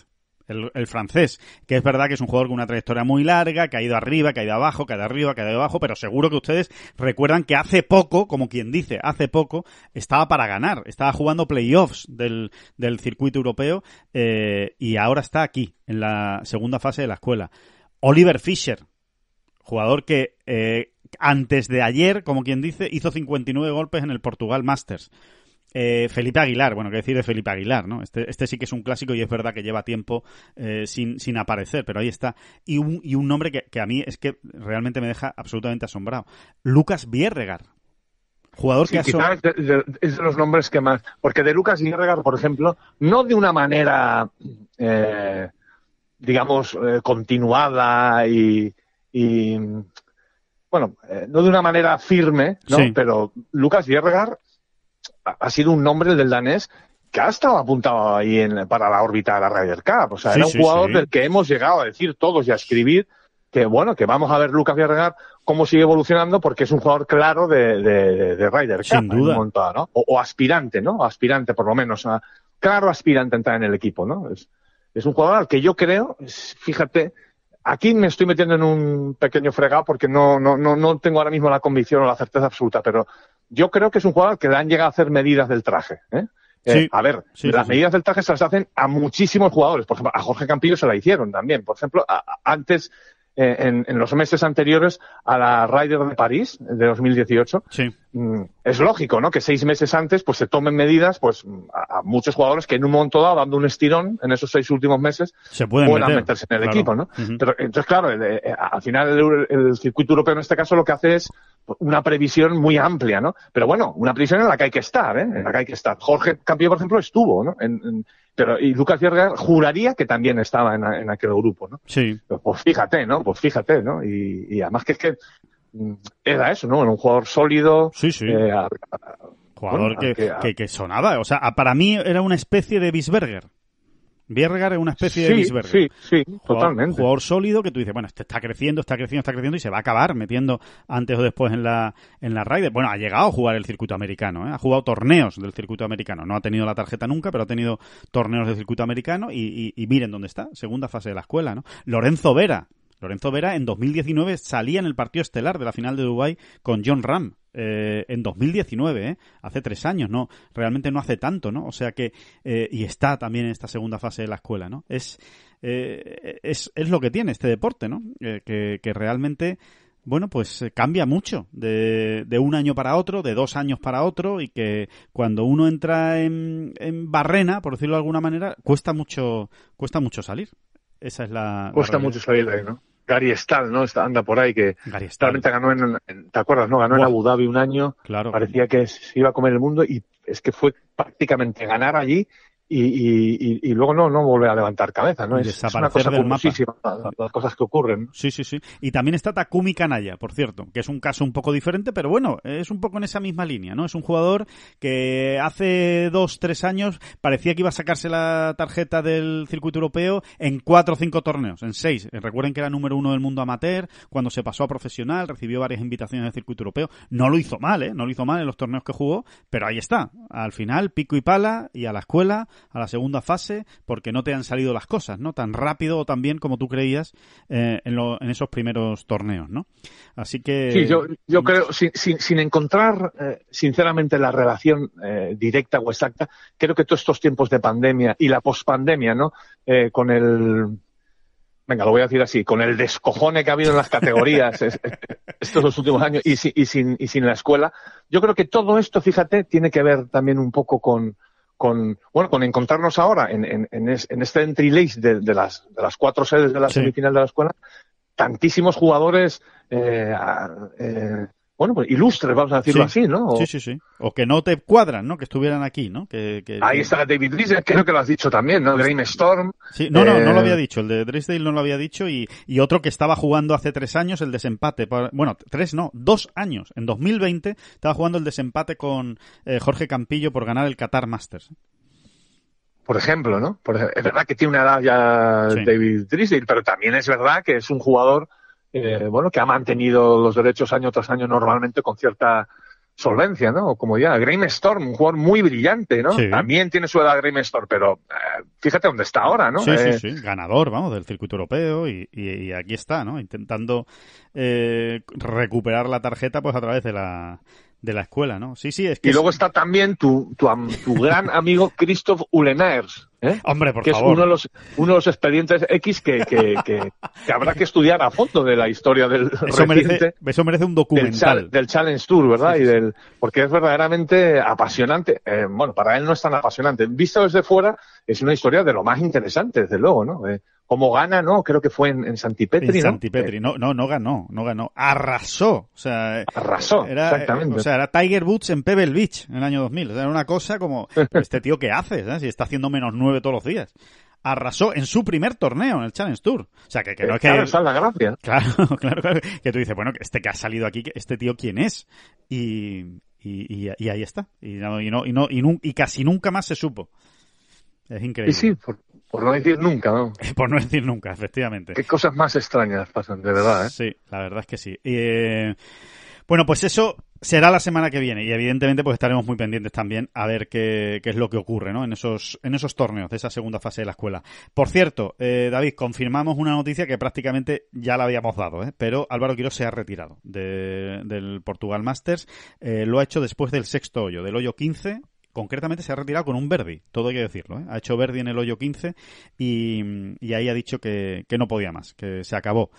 el, francés, que es verdad que es un jugador con una trayectoria muy larga, que ha ido arriba, que ha ido abajo, que ha ido arriba, que ha ido abajo, pero seguro que ustedes recuerdan que hace poco, como quien dice, hace poco, estaba para ganar, estaba jugando playoffs del, del circuito europeo eh, y ahora está aquí, en la segunda fase de la escuela. Oliver Fischer, jugador que eh, antes de ayer, como quien dice, hizo 59 golpes en el Portugal Masters. Eh, Felipe Aguilar, bueno, qué decir de Felipe Aguilar, ¿no? Este, este, sí que es un clásico y es verdad que lleva tiempo eh, sin, aparecer, pero ahí está. Y un, nombre que, a mí es que realmente me deja absolutamente asombrado. Lucas Bierregar. Jugador que es, de, es de los nombres que más. Porque de Lucas Bierregar, por ejemplo, no de una manera, eh, digamos, continuada y, bueno, no de una manera firme, ¿no? Pero Lucas Bierregar ha sido un nombre el del danés que ha estado apuntado ahí para la órbita de la Ryder Cup. O sea, era un jugador del que hemos llegado a decir todos y a escribir que, bueno, que vamos a ver Lucas Villarreal cómo sigue evolucionando porque es un jugador claro de, de, de Ryder Cup. o, aspirante, ¿no? Aspirante, por lo menos. claro aspirante a entrar en el equipo, ¿no? Es, es un jugador al que yo creo, fíjate, aquí me estoy metiendo en un pequeño fregado porque no, no, no, no tengo ahora mismo la convicción o la certeza absoluta, pero yo creo que es un jugador que le han llegado a hacer medidas del traje. ¿eh? Eh, a ver, las medidas del traje se las hacen a muchísimos jugadores. Por ejemplo, a Jorge Campillo se la hicieron también. Por ejemplo, antes, eh, en, en, los meses anteriores a la Ryder de París de 2018, Mm, es lógico, ¿no? Que seis meses antes, pues se tomen medidas, pues a, muchos jugadores que en un momento dado, dando un estirón en esos seis últimos meses, se pueden puedan meterse en el equipo, ¿no? entonces, claro, eh, eh, al final el, circuito europeo en este caso lo que hace es una previsión muy amplia, ¿no? Pero bueno, una previsión en la que hay que estar, ¿eh? En la que hay que estar. Jorge Campillo, por ejemplo, estuvo, ¿no? pero y Lucas Vierga juraría que también estaba en, aquel grupo, ¿no? Sí. Pues, fíjate, ¿no? Pues fíjate, ¿no? y además que es que Mm, era eso, ¿no? Era un jugador sólido. Sí, sí. Eh, jugador que, sonaba. O sea, para mí era una especie de Bisberger. Biergar es una especie de Bisberger. Sí, sí, jugador, totalmente. Jugador sólido que tú dices, bueno, este está creciendo, está creciendo, está creciendo y se va a acabar metiendo antes o después en la, en la Raider. Bueno, ha llegado a jugar el circuito americano, ¿eh? ha jugado torneos del circuito americano. No ha tenido la tarjeta nunca, pero ha tenido torneos del circuito americano y, y miren dónde está, segunda fase de la escuela, ¿no? Lorenzo Vera, Lorenzo Vera en 2019 salía en el partido estelar de la final de Dubái con John Ram. Eh, en 2019, ¿eh? hace tres años, no, realmente no hace tanto, ¿no? O sea que, eh, y está también en esta segunda fase de la escuela, ¿no? Es, eh, es, es, lo que tiene este deporte, ¿no? Que, realmente, bueno, pues cambia mucho de, un año para otro, de dos años para otro, y que cuando uno entra en, en barrena, por decirlo de alguna manera, cuesta mucho, cuesta mucho salir. Esa es la. Cuesta mucho salir ahí, ¿no? Gary Stahl, ¿no? Anda por ahí que realmente ganó en, ¿te acuerdas? No, ganó en Abu Dhabi un año. Claro. Parecía que se iba a comer el mundo y es que fue prácticamente ganar allí y, y, y, luego no, no volver a levantar cabeza, ¿no? Es, una cosa las cosas que ocurren. Sí, sí, sí. Y también está Takumi Kanaya, por cierto, que es un caso un poco diferente, pero bueno, es un poco en esa misma línea, ¿no? Es un jugador que hace dos, tres años parecía que iba a sacarse la tarjeta del circuito europeo en cuatro o cinco torneos, en seis. Eh, recuerden que era número uno del mundo amateur, cuando se pasó a profesional, recibió varias invitaciones del circuito europeo. No lo hizo mal, ¿eh? No lo hizo mal en los torneos que jugó, pero ahí está. Al final, pico y pala y a la escuela a la segunda fase porque no te han salido las cosas, ¿no? Tan rápido o tan bien como tú creías eh, en, en, esos primeros torneos, ¿no? Así que... Sí, yo, yo creo, sin, sin, encontrar eh, sinceramente la relación eh, directa o exacta, creo que todos estos tiempos de pandemia y la pospandemia, ¿no? con el venga, lo voy a decir así, con el descojone que ha habido en las categorías estos últimos años y, y, sin, y sin la escuela, yo creo que todo esto, fíjate, tiene que ver también un poco con, con, bueno, con encontrarnos ahora en, en, este entry de, las, las cuatro sedes de la semifinal de la escuela, tantísimos jugadores eh, eh bueno, pues ilustres, vamos a decirlo así, ¿no? Sí, sí, sí. O que no te cuadran, ¿no? Que estuvieran aquí, ¿no? Ahí está David Drisdale, creo que lo has dicho también, ¿no? Dream pues Storm. Sí, no, no, no lo eh, había dicho. El de Drisdale no lo había dicho y, otro que estaba jugando hace tres años el desempate. Bueno, tres no, dos años. En 2020 estaba jugando el desempate con eh, Jorge Campillo por ganar el Qatar Masters por ejemplo, ¿no? es verdad que tiene una edad ya David Drisdale, pero también es verdad que es un jugador eh, bueno, que ha mantenido los derechos año tras año normalmente con cierta solvencia, ¿no? Como ya, Grimestorm, Storm, un jugador muy brillante, ¿no? También tiene su edad Grimestorm, Storm, pero eh, fíjate dónde está ahora, ¿no? Sí, sí, eh, sí, ganador, vamos, del circuito europeo y, y, aquí está, ¿no? Intentando recuperar la tarjeta, pues a través de la de la escuela, ¿no? Sí, sí, es que... Y luego está también tu, tu, gran *laughs* amigo Christoph Ulenaers, ¿eh? Hombre, por que es uno de, los, uno expedientes X que, que, habrá que estudiar a fondo de la historia del eso merece, eso merece un documental. Del, Challenge Tour, ¿verdad? Y del, porque es verdaderamente apasionante. Eh, bueno, para él no es tan apasionante. Visto desde fuera, es una historia de lo más interesante, desde luego, ¿no? Eh, como gana, ¿no? Creo que fue en, en Santipetri, en Santipetri, eh, no, no, no ganó, no ganó. Arrasó, o sea... Arrasó, eh, exactamente. O sea, era Tiger Woods en Pebble Beach en el año 2000. O sea, era una cosa como, *laughs* este tío, que hace? ¿eh? Si está haciendo menos nueve todos los días. Arrasó en su primer torneo, en el Challenge Tour. O sea, que, no es que... Claro, salga gracia. *laughs* Claro, claro, claro. Que tú dices, bueno, este que ha salido aquí, este tío, ¿quién es? Y, y, y, ahí está. Y, no, y, no, y, no, y, casi nunca más se supo. Es increíble. Y sí, por no decir nunca, ¿no? *laughs* Por no decir nunca, efectivamente. Qué cosas más extrañas pasan, de verdad, ¿eh? Sí, la verdad es que sí. Eh, bueno, pues eso será la semana que viene y evidentemente pues estaremos muy pendientes también a ver qué, es lo que ocurre ¿no? en, esos, en esos torneos de esa segunda fase de la escuela. Por cierto, eh, David, confirmamos una noticia que prácticamente ya la habíamos dado, ¿eh? pero Álvaro Quirós se ha retirado del Portugal Masters. Eh, lo ha hecho después del sexto hoyo, del hoyo 15 concretamente se ha retirado con un Verdi, todo hay que decirlo. ¿eh? Ha hecho Verdi en el hoyo 15 y, ahí ha dicho que, no podía más, que se acabó.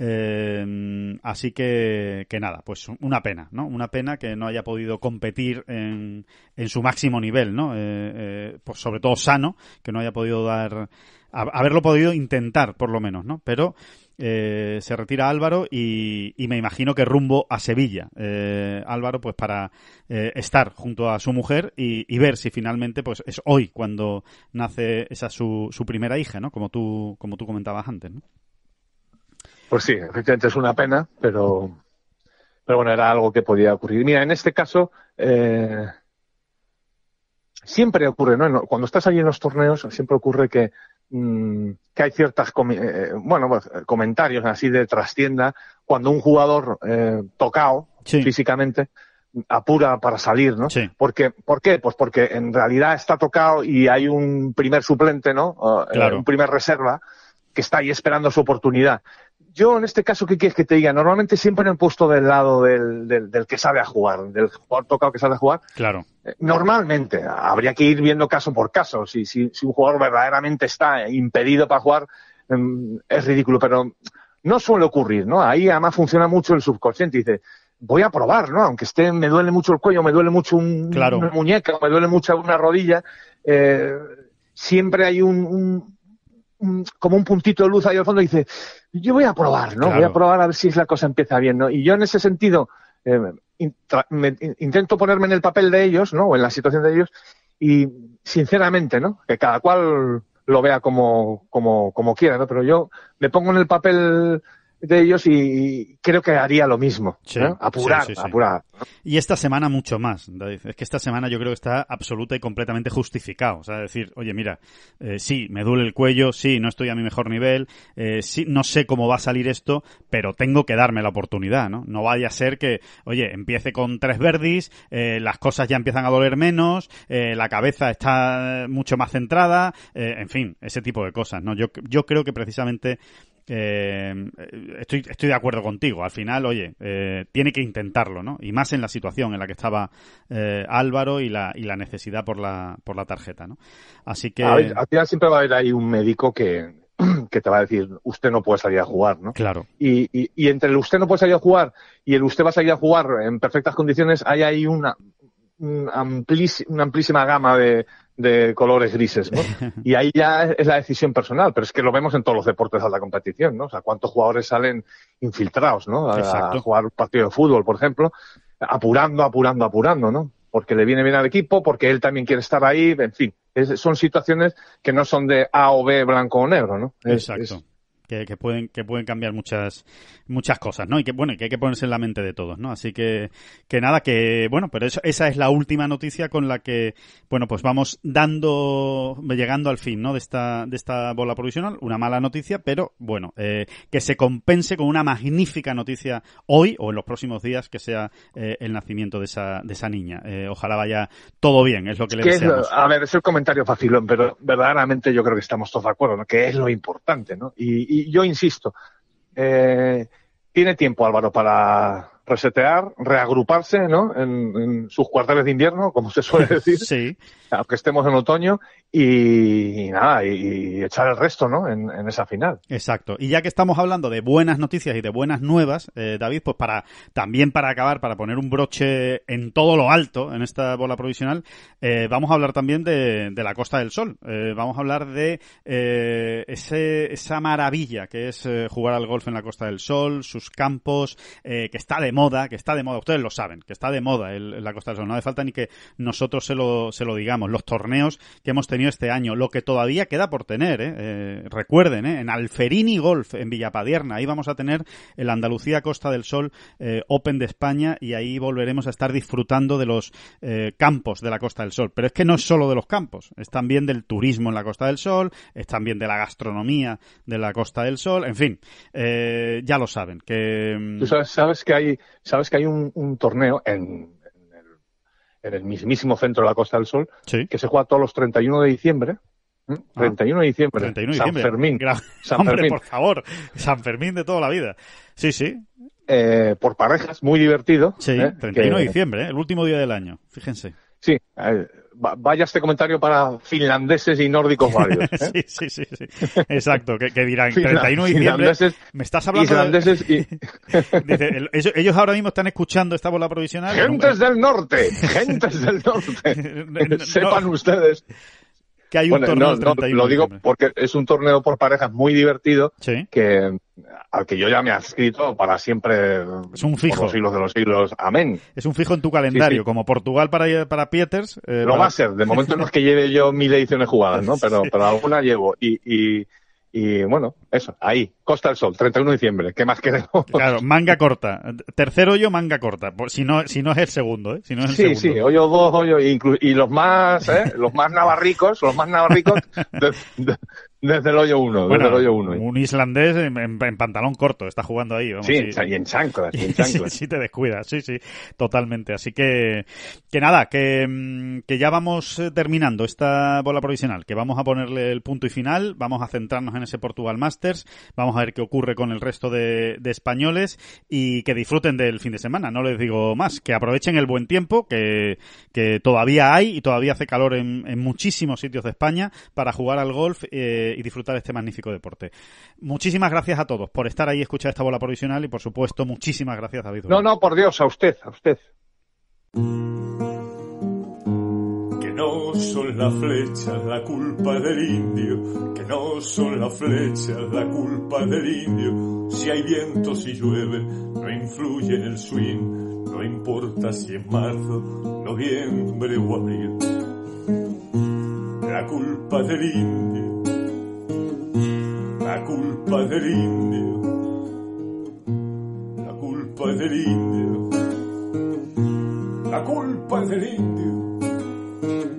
Eh, así que, que nada, pues una pena, ¿no? Una pena que no haya podido competir en, su máximo nivel, ¿no? Eh, pues sobre todo sano, que no haya podido dar, haberlo podido intentar, por lo menos, ¿no? Pero eh, se retira Álvaro y, me imagino que rumbo a Sevilla. Eh, Álvaro, pues para eh, estar junto a su mujer y, ver si finalmente, pues es hoy cuando nace esa su, primera hija, ¿no? Como tú, como tú comentabas antes, ¿no? Pues sí, efectivamente es una pena, pero, pero bueno, era algo que podía ocurrir. Mira, en este caso, siempre ocurre, ¿no? Cuando estás allí en los torneos, siempre ocurre que Mm, que hay ciertas eh, eh, bueno pues, eh, comentarios así de trastienda cuando un jugador eh, tocado físicamente apura para salir, ¿no? Porque, ¿Por qué? Pues porque en realidad está tocado y hay un primer suplente, ¿no? Un primer reserva que está ahí esperando su oportunidad. Yo, en este caso, ¿qué quieres que te diga? Normalmente siempre en he puesto del lado del, que sabe a jugar, del jugador tocado que sabe a jugar. Claro. Eh, normalmente, habría que ir viendo caso por caso. Si, un jugador verdaderamente está impedido para jugar, em, es ridículo, pero no suele ocurrir, ¿no? Ahí además funciona mucho el subconsciente. Dice, voy a probar, ¿no? Aunque esté, me duele mucho el cuello, me duele mucho una muñeca, me duele mucho una rodilla. Eh, siempre hay un como un puntito de luz ahí al fondo y dice, yo voy a probar, ¿no? Voy a probar a ver si la cosa empieza bien, ¿no? Y yo en ese sentido eh, intento ponerme en el papel de ellos, ¿no? O en la situación de ellos y sinceramente, ¿no? Que cada cual lo vea como, como quiera, ¿no? Pero yo me pongo en el papel de ellos y creo que haría lo mismo. Sí, Y esta semana mucho más, Es que esta semana yo creo que está absoluta y completamente justificado. O sea, decir, oye, mira, eh, sí, me duele el cuello, sí, no estoy a mi mejor nivel, eh, sí, no sé cómo va a salir esto, pero tengo que darme la oportunidad, ¿no? No vaya a ser que, oye, empiece con tres verdis, eh, las cosas ya empiezan a doler menos, la cabeza está mucho más centrada, en fin, ese tipo de cosas, ¿no? Yo, yo creo que precisamente eh, eh, estoy, estoy de acuerdo contigo. Al final, oye, eh, tiene que intentarlo, ¿no? Y más en la situación en la que estaba Álvaro y la, necesidad por la, por la tarjeta, ¿no? Así que. al final siempre va a haber ahí un médico *clears throat* que, te va a decir, usted no puede salir a jugar, ¿no? Claro. Y, entre el usted no puede salir a jugar y el usted va a salir a jugar en perfectas condiciones, hay ahí una amplísima gama de, de colores grises, ¿no? *laughs* Y ahí ya es la decisión personal, pero es que lo vemos en todos los deportes de la competición, ¿no? O sea, cuántos jugadores salen infiltrados, ¿no? A, jugar un partido de fútbol, por ejemplo, apurando, apurando, apurando, ¿no? Porque le viene bien al equipo, porque él también quiere estar ahí, en fin. son situaciones que no son de A o B, blanco o negro, ¿no? Exacto que, pueden que pueden cambiar muchas muchas cosas no y que bueno que hay que ponerse en la mente de todos no así que que nada que bueno pero eso, esa es la última noticia con la que bueno pues vamos dando llegando al fin no de esta de esta bola provisional una mala noticia pero bueno eh, que se compense con una magnífica noticia hoy o en los próximos días que sea eh, el nacimiento de esa de esa niña eh, ojalá vaya todo bien es lo que le deseamos a ver es el comentario fácil, pero verdaderamente yo creo que estamos todos de acuerdo que es lo importante no y y yo insisto, eh, tiene tiempo Álvaro para resetear, reagruparse, ¿no? En, sus cuarteles de invierno, como se suele *laughs* decir, sí. aunque estemos en otoño, y, nada, y, echar el resto, ¿no? En, esa final. Exacto. Y ya que estamos hablando de buenas noticias y de buenas nuevas, eh, David, pues para también para acabar, para poner un broche en todo lo alto en esta bola provisional, eh, vamos a hablar también de, la Costa del Sol. Eh, vamos a hablar de esa maravilla que es jugar al golf en la Costa del Sol, sus campos, que está de moda, que está de moda, ustedes lo saben, que está de moda el, la Costa del Sol, no hace falta ni que nosotros se lo, se lo digamos, los torneos que hemos tenido este año, lo que todavía queda por tener, ¿eh? eh recuerden, ¿eh? en Alferini Golf, en Villapadierna, ahí vamos a tener el Andalucía Costa del Sol eh, Open de España y ahí volveremos a estar disfrutando de los eh, campos de la Costa del Sol, pero es que no es solo de los campos, es también del turismo en la Costa del Sol, es también de la gastronomía de la Costa del Sol, en fin, ya lo saben, que... Mm, sabes que hay Sabes que hay un, torneo en, el, mismísimo centro de la Costa del Sol que se juega todos los 31 de diciembre. 31 ¿Mm? ah. de diciembre. 31 de San Fermín. San *laughs* Fermín. por favor. San Fermín de toda la vida. Sí, sí. Eh, por parejas, muy divertido. Sí, 31 ¿eh? de diciembre, ¿eh? el último día del año. Fíjense. Sí, vaya este comentario para finlandeses y nórdicos varios. *laughs* ¿eh? sí, sí, sí, Exacto, que, dirán, 31 de diciembre, me estás hablando... y... *laughs* ellos, ahora mismo están escuchando esta bola provisional. ¡Gentes del norte! ¡Gentes del norte! *laughs* Sepan ustedes que hay un torneo. lo digo porque es un torneo por parejas muy divertido que al que yo ya me he escrito para siempre. Es un fijo. los siglos de los siglos. Amén. Es un fijo en tu calendario, como Portugal para, para Pieters. Eh, lo va a ser. De momento no es que lleve yo mil ediciones jugadas, ¿no? *laughs* Pero, pero alguna llevo. y y bueno, eso, ahí, Costa del Sol, 31 de diciembre, ¿qué más queremos? Claro, manga corta. Tercer hoyo, manga corta. Pues, si no, si no es el segundo, ¿eh? Si no es el segundo. sí, hoyo dos, hoyo, y los más, ¿eh? los más navarricos, los más navarricos desde el hoyo 1, desde el hoyo uno. Un islandés en, pantalón corto, está jugando ahí. Vamos, sí, y, en *laughs* chanclas. sí, te descuidas, sí, sí, totalmente. Así que, que nada, que, mm, ya vamos eh, terminando esta bola provisional, que vamos a ponerle el punto y final, vamos a centrarnos en ese Portugal Masters, vamos a ver qué ocurre con el resto de, españoles y que disfruten del fin de semana, no les digo más, que aprovechen el buen tiempo, que, que todavía hay y todavía hace calor en, en muchísimos sitios de España para jugar al golf. Eh, y disfrutar este magnífico deporte. Muchísimas gracias a todos por estar ahí, escuchar esta bola provisional y, por supuesto, muchísimas gracias, a No, no, por Dios, a usted, a usted. Que no son las flechas la culpa del indio, que no son las flechas la culpa del indio. Si hay viento, si llueve, no influye en el swing. No importa si es marzo, noviembre o abril. La culpa del indio la culpa es del indio. La culpa es del indio. La culpa es del indio.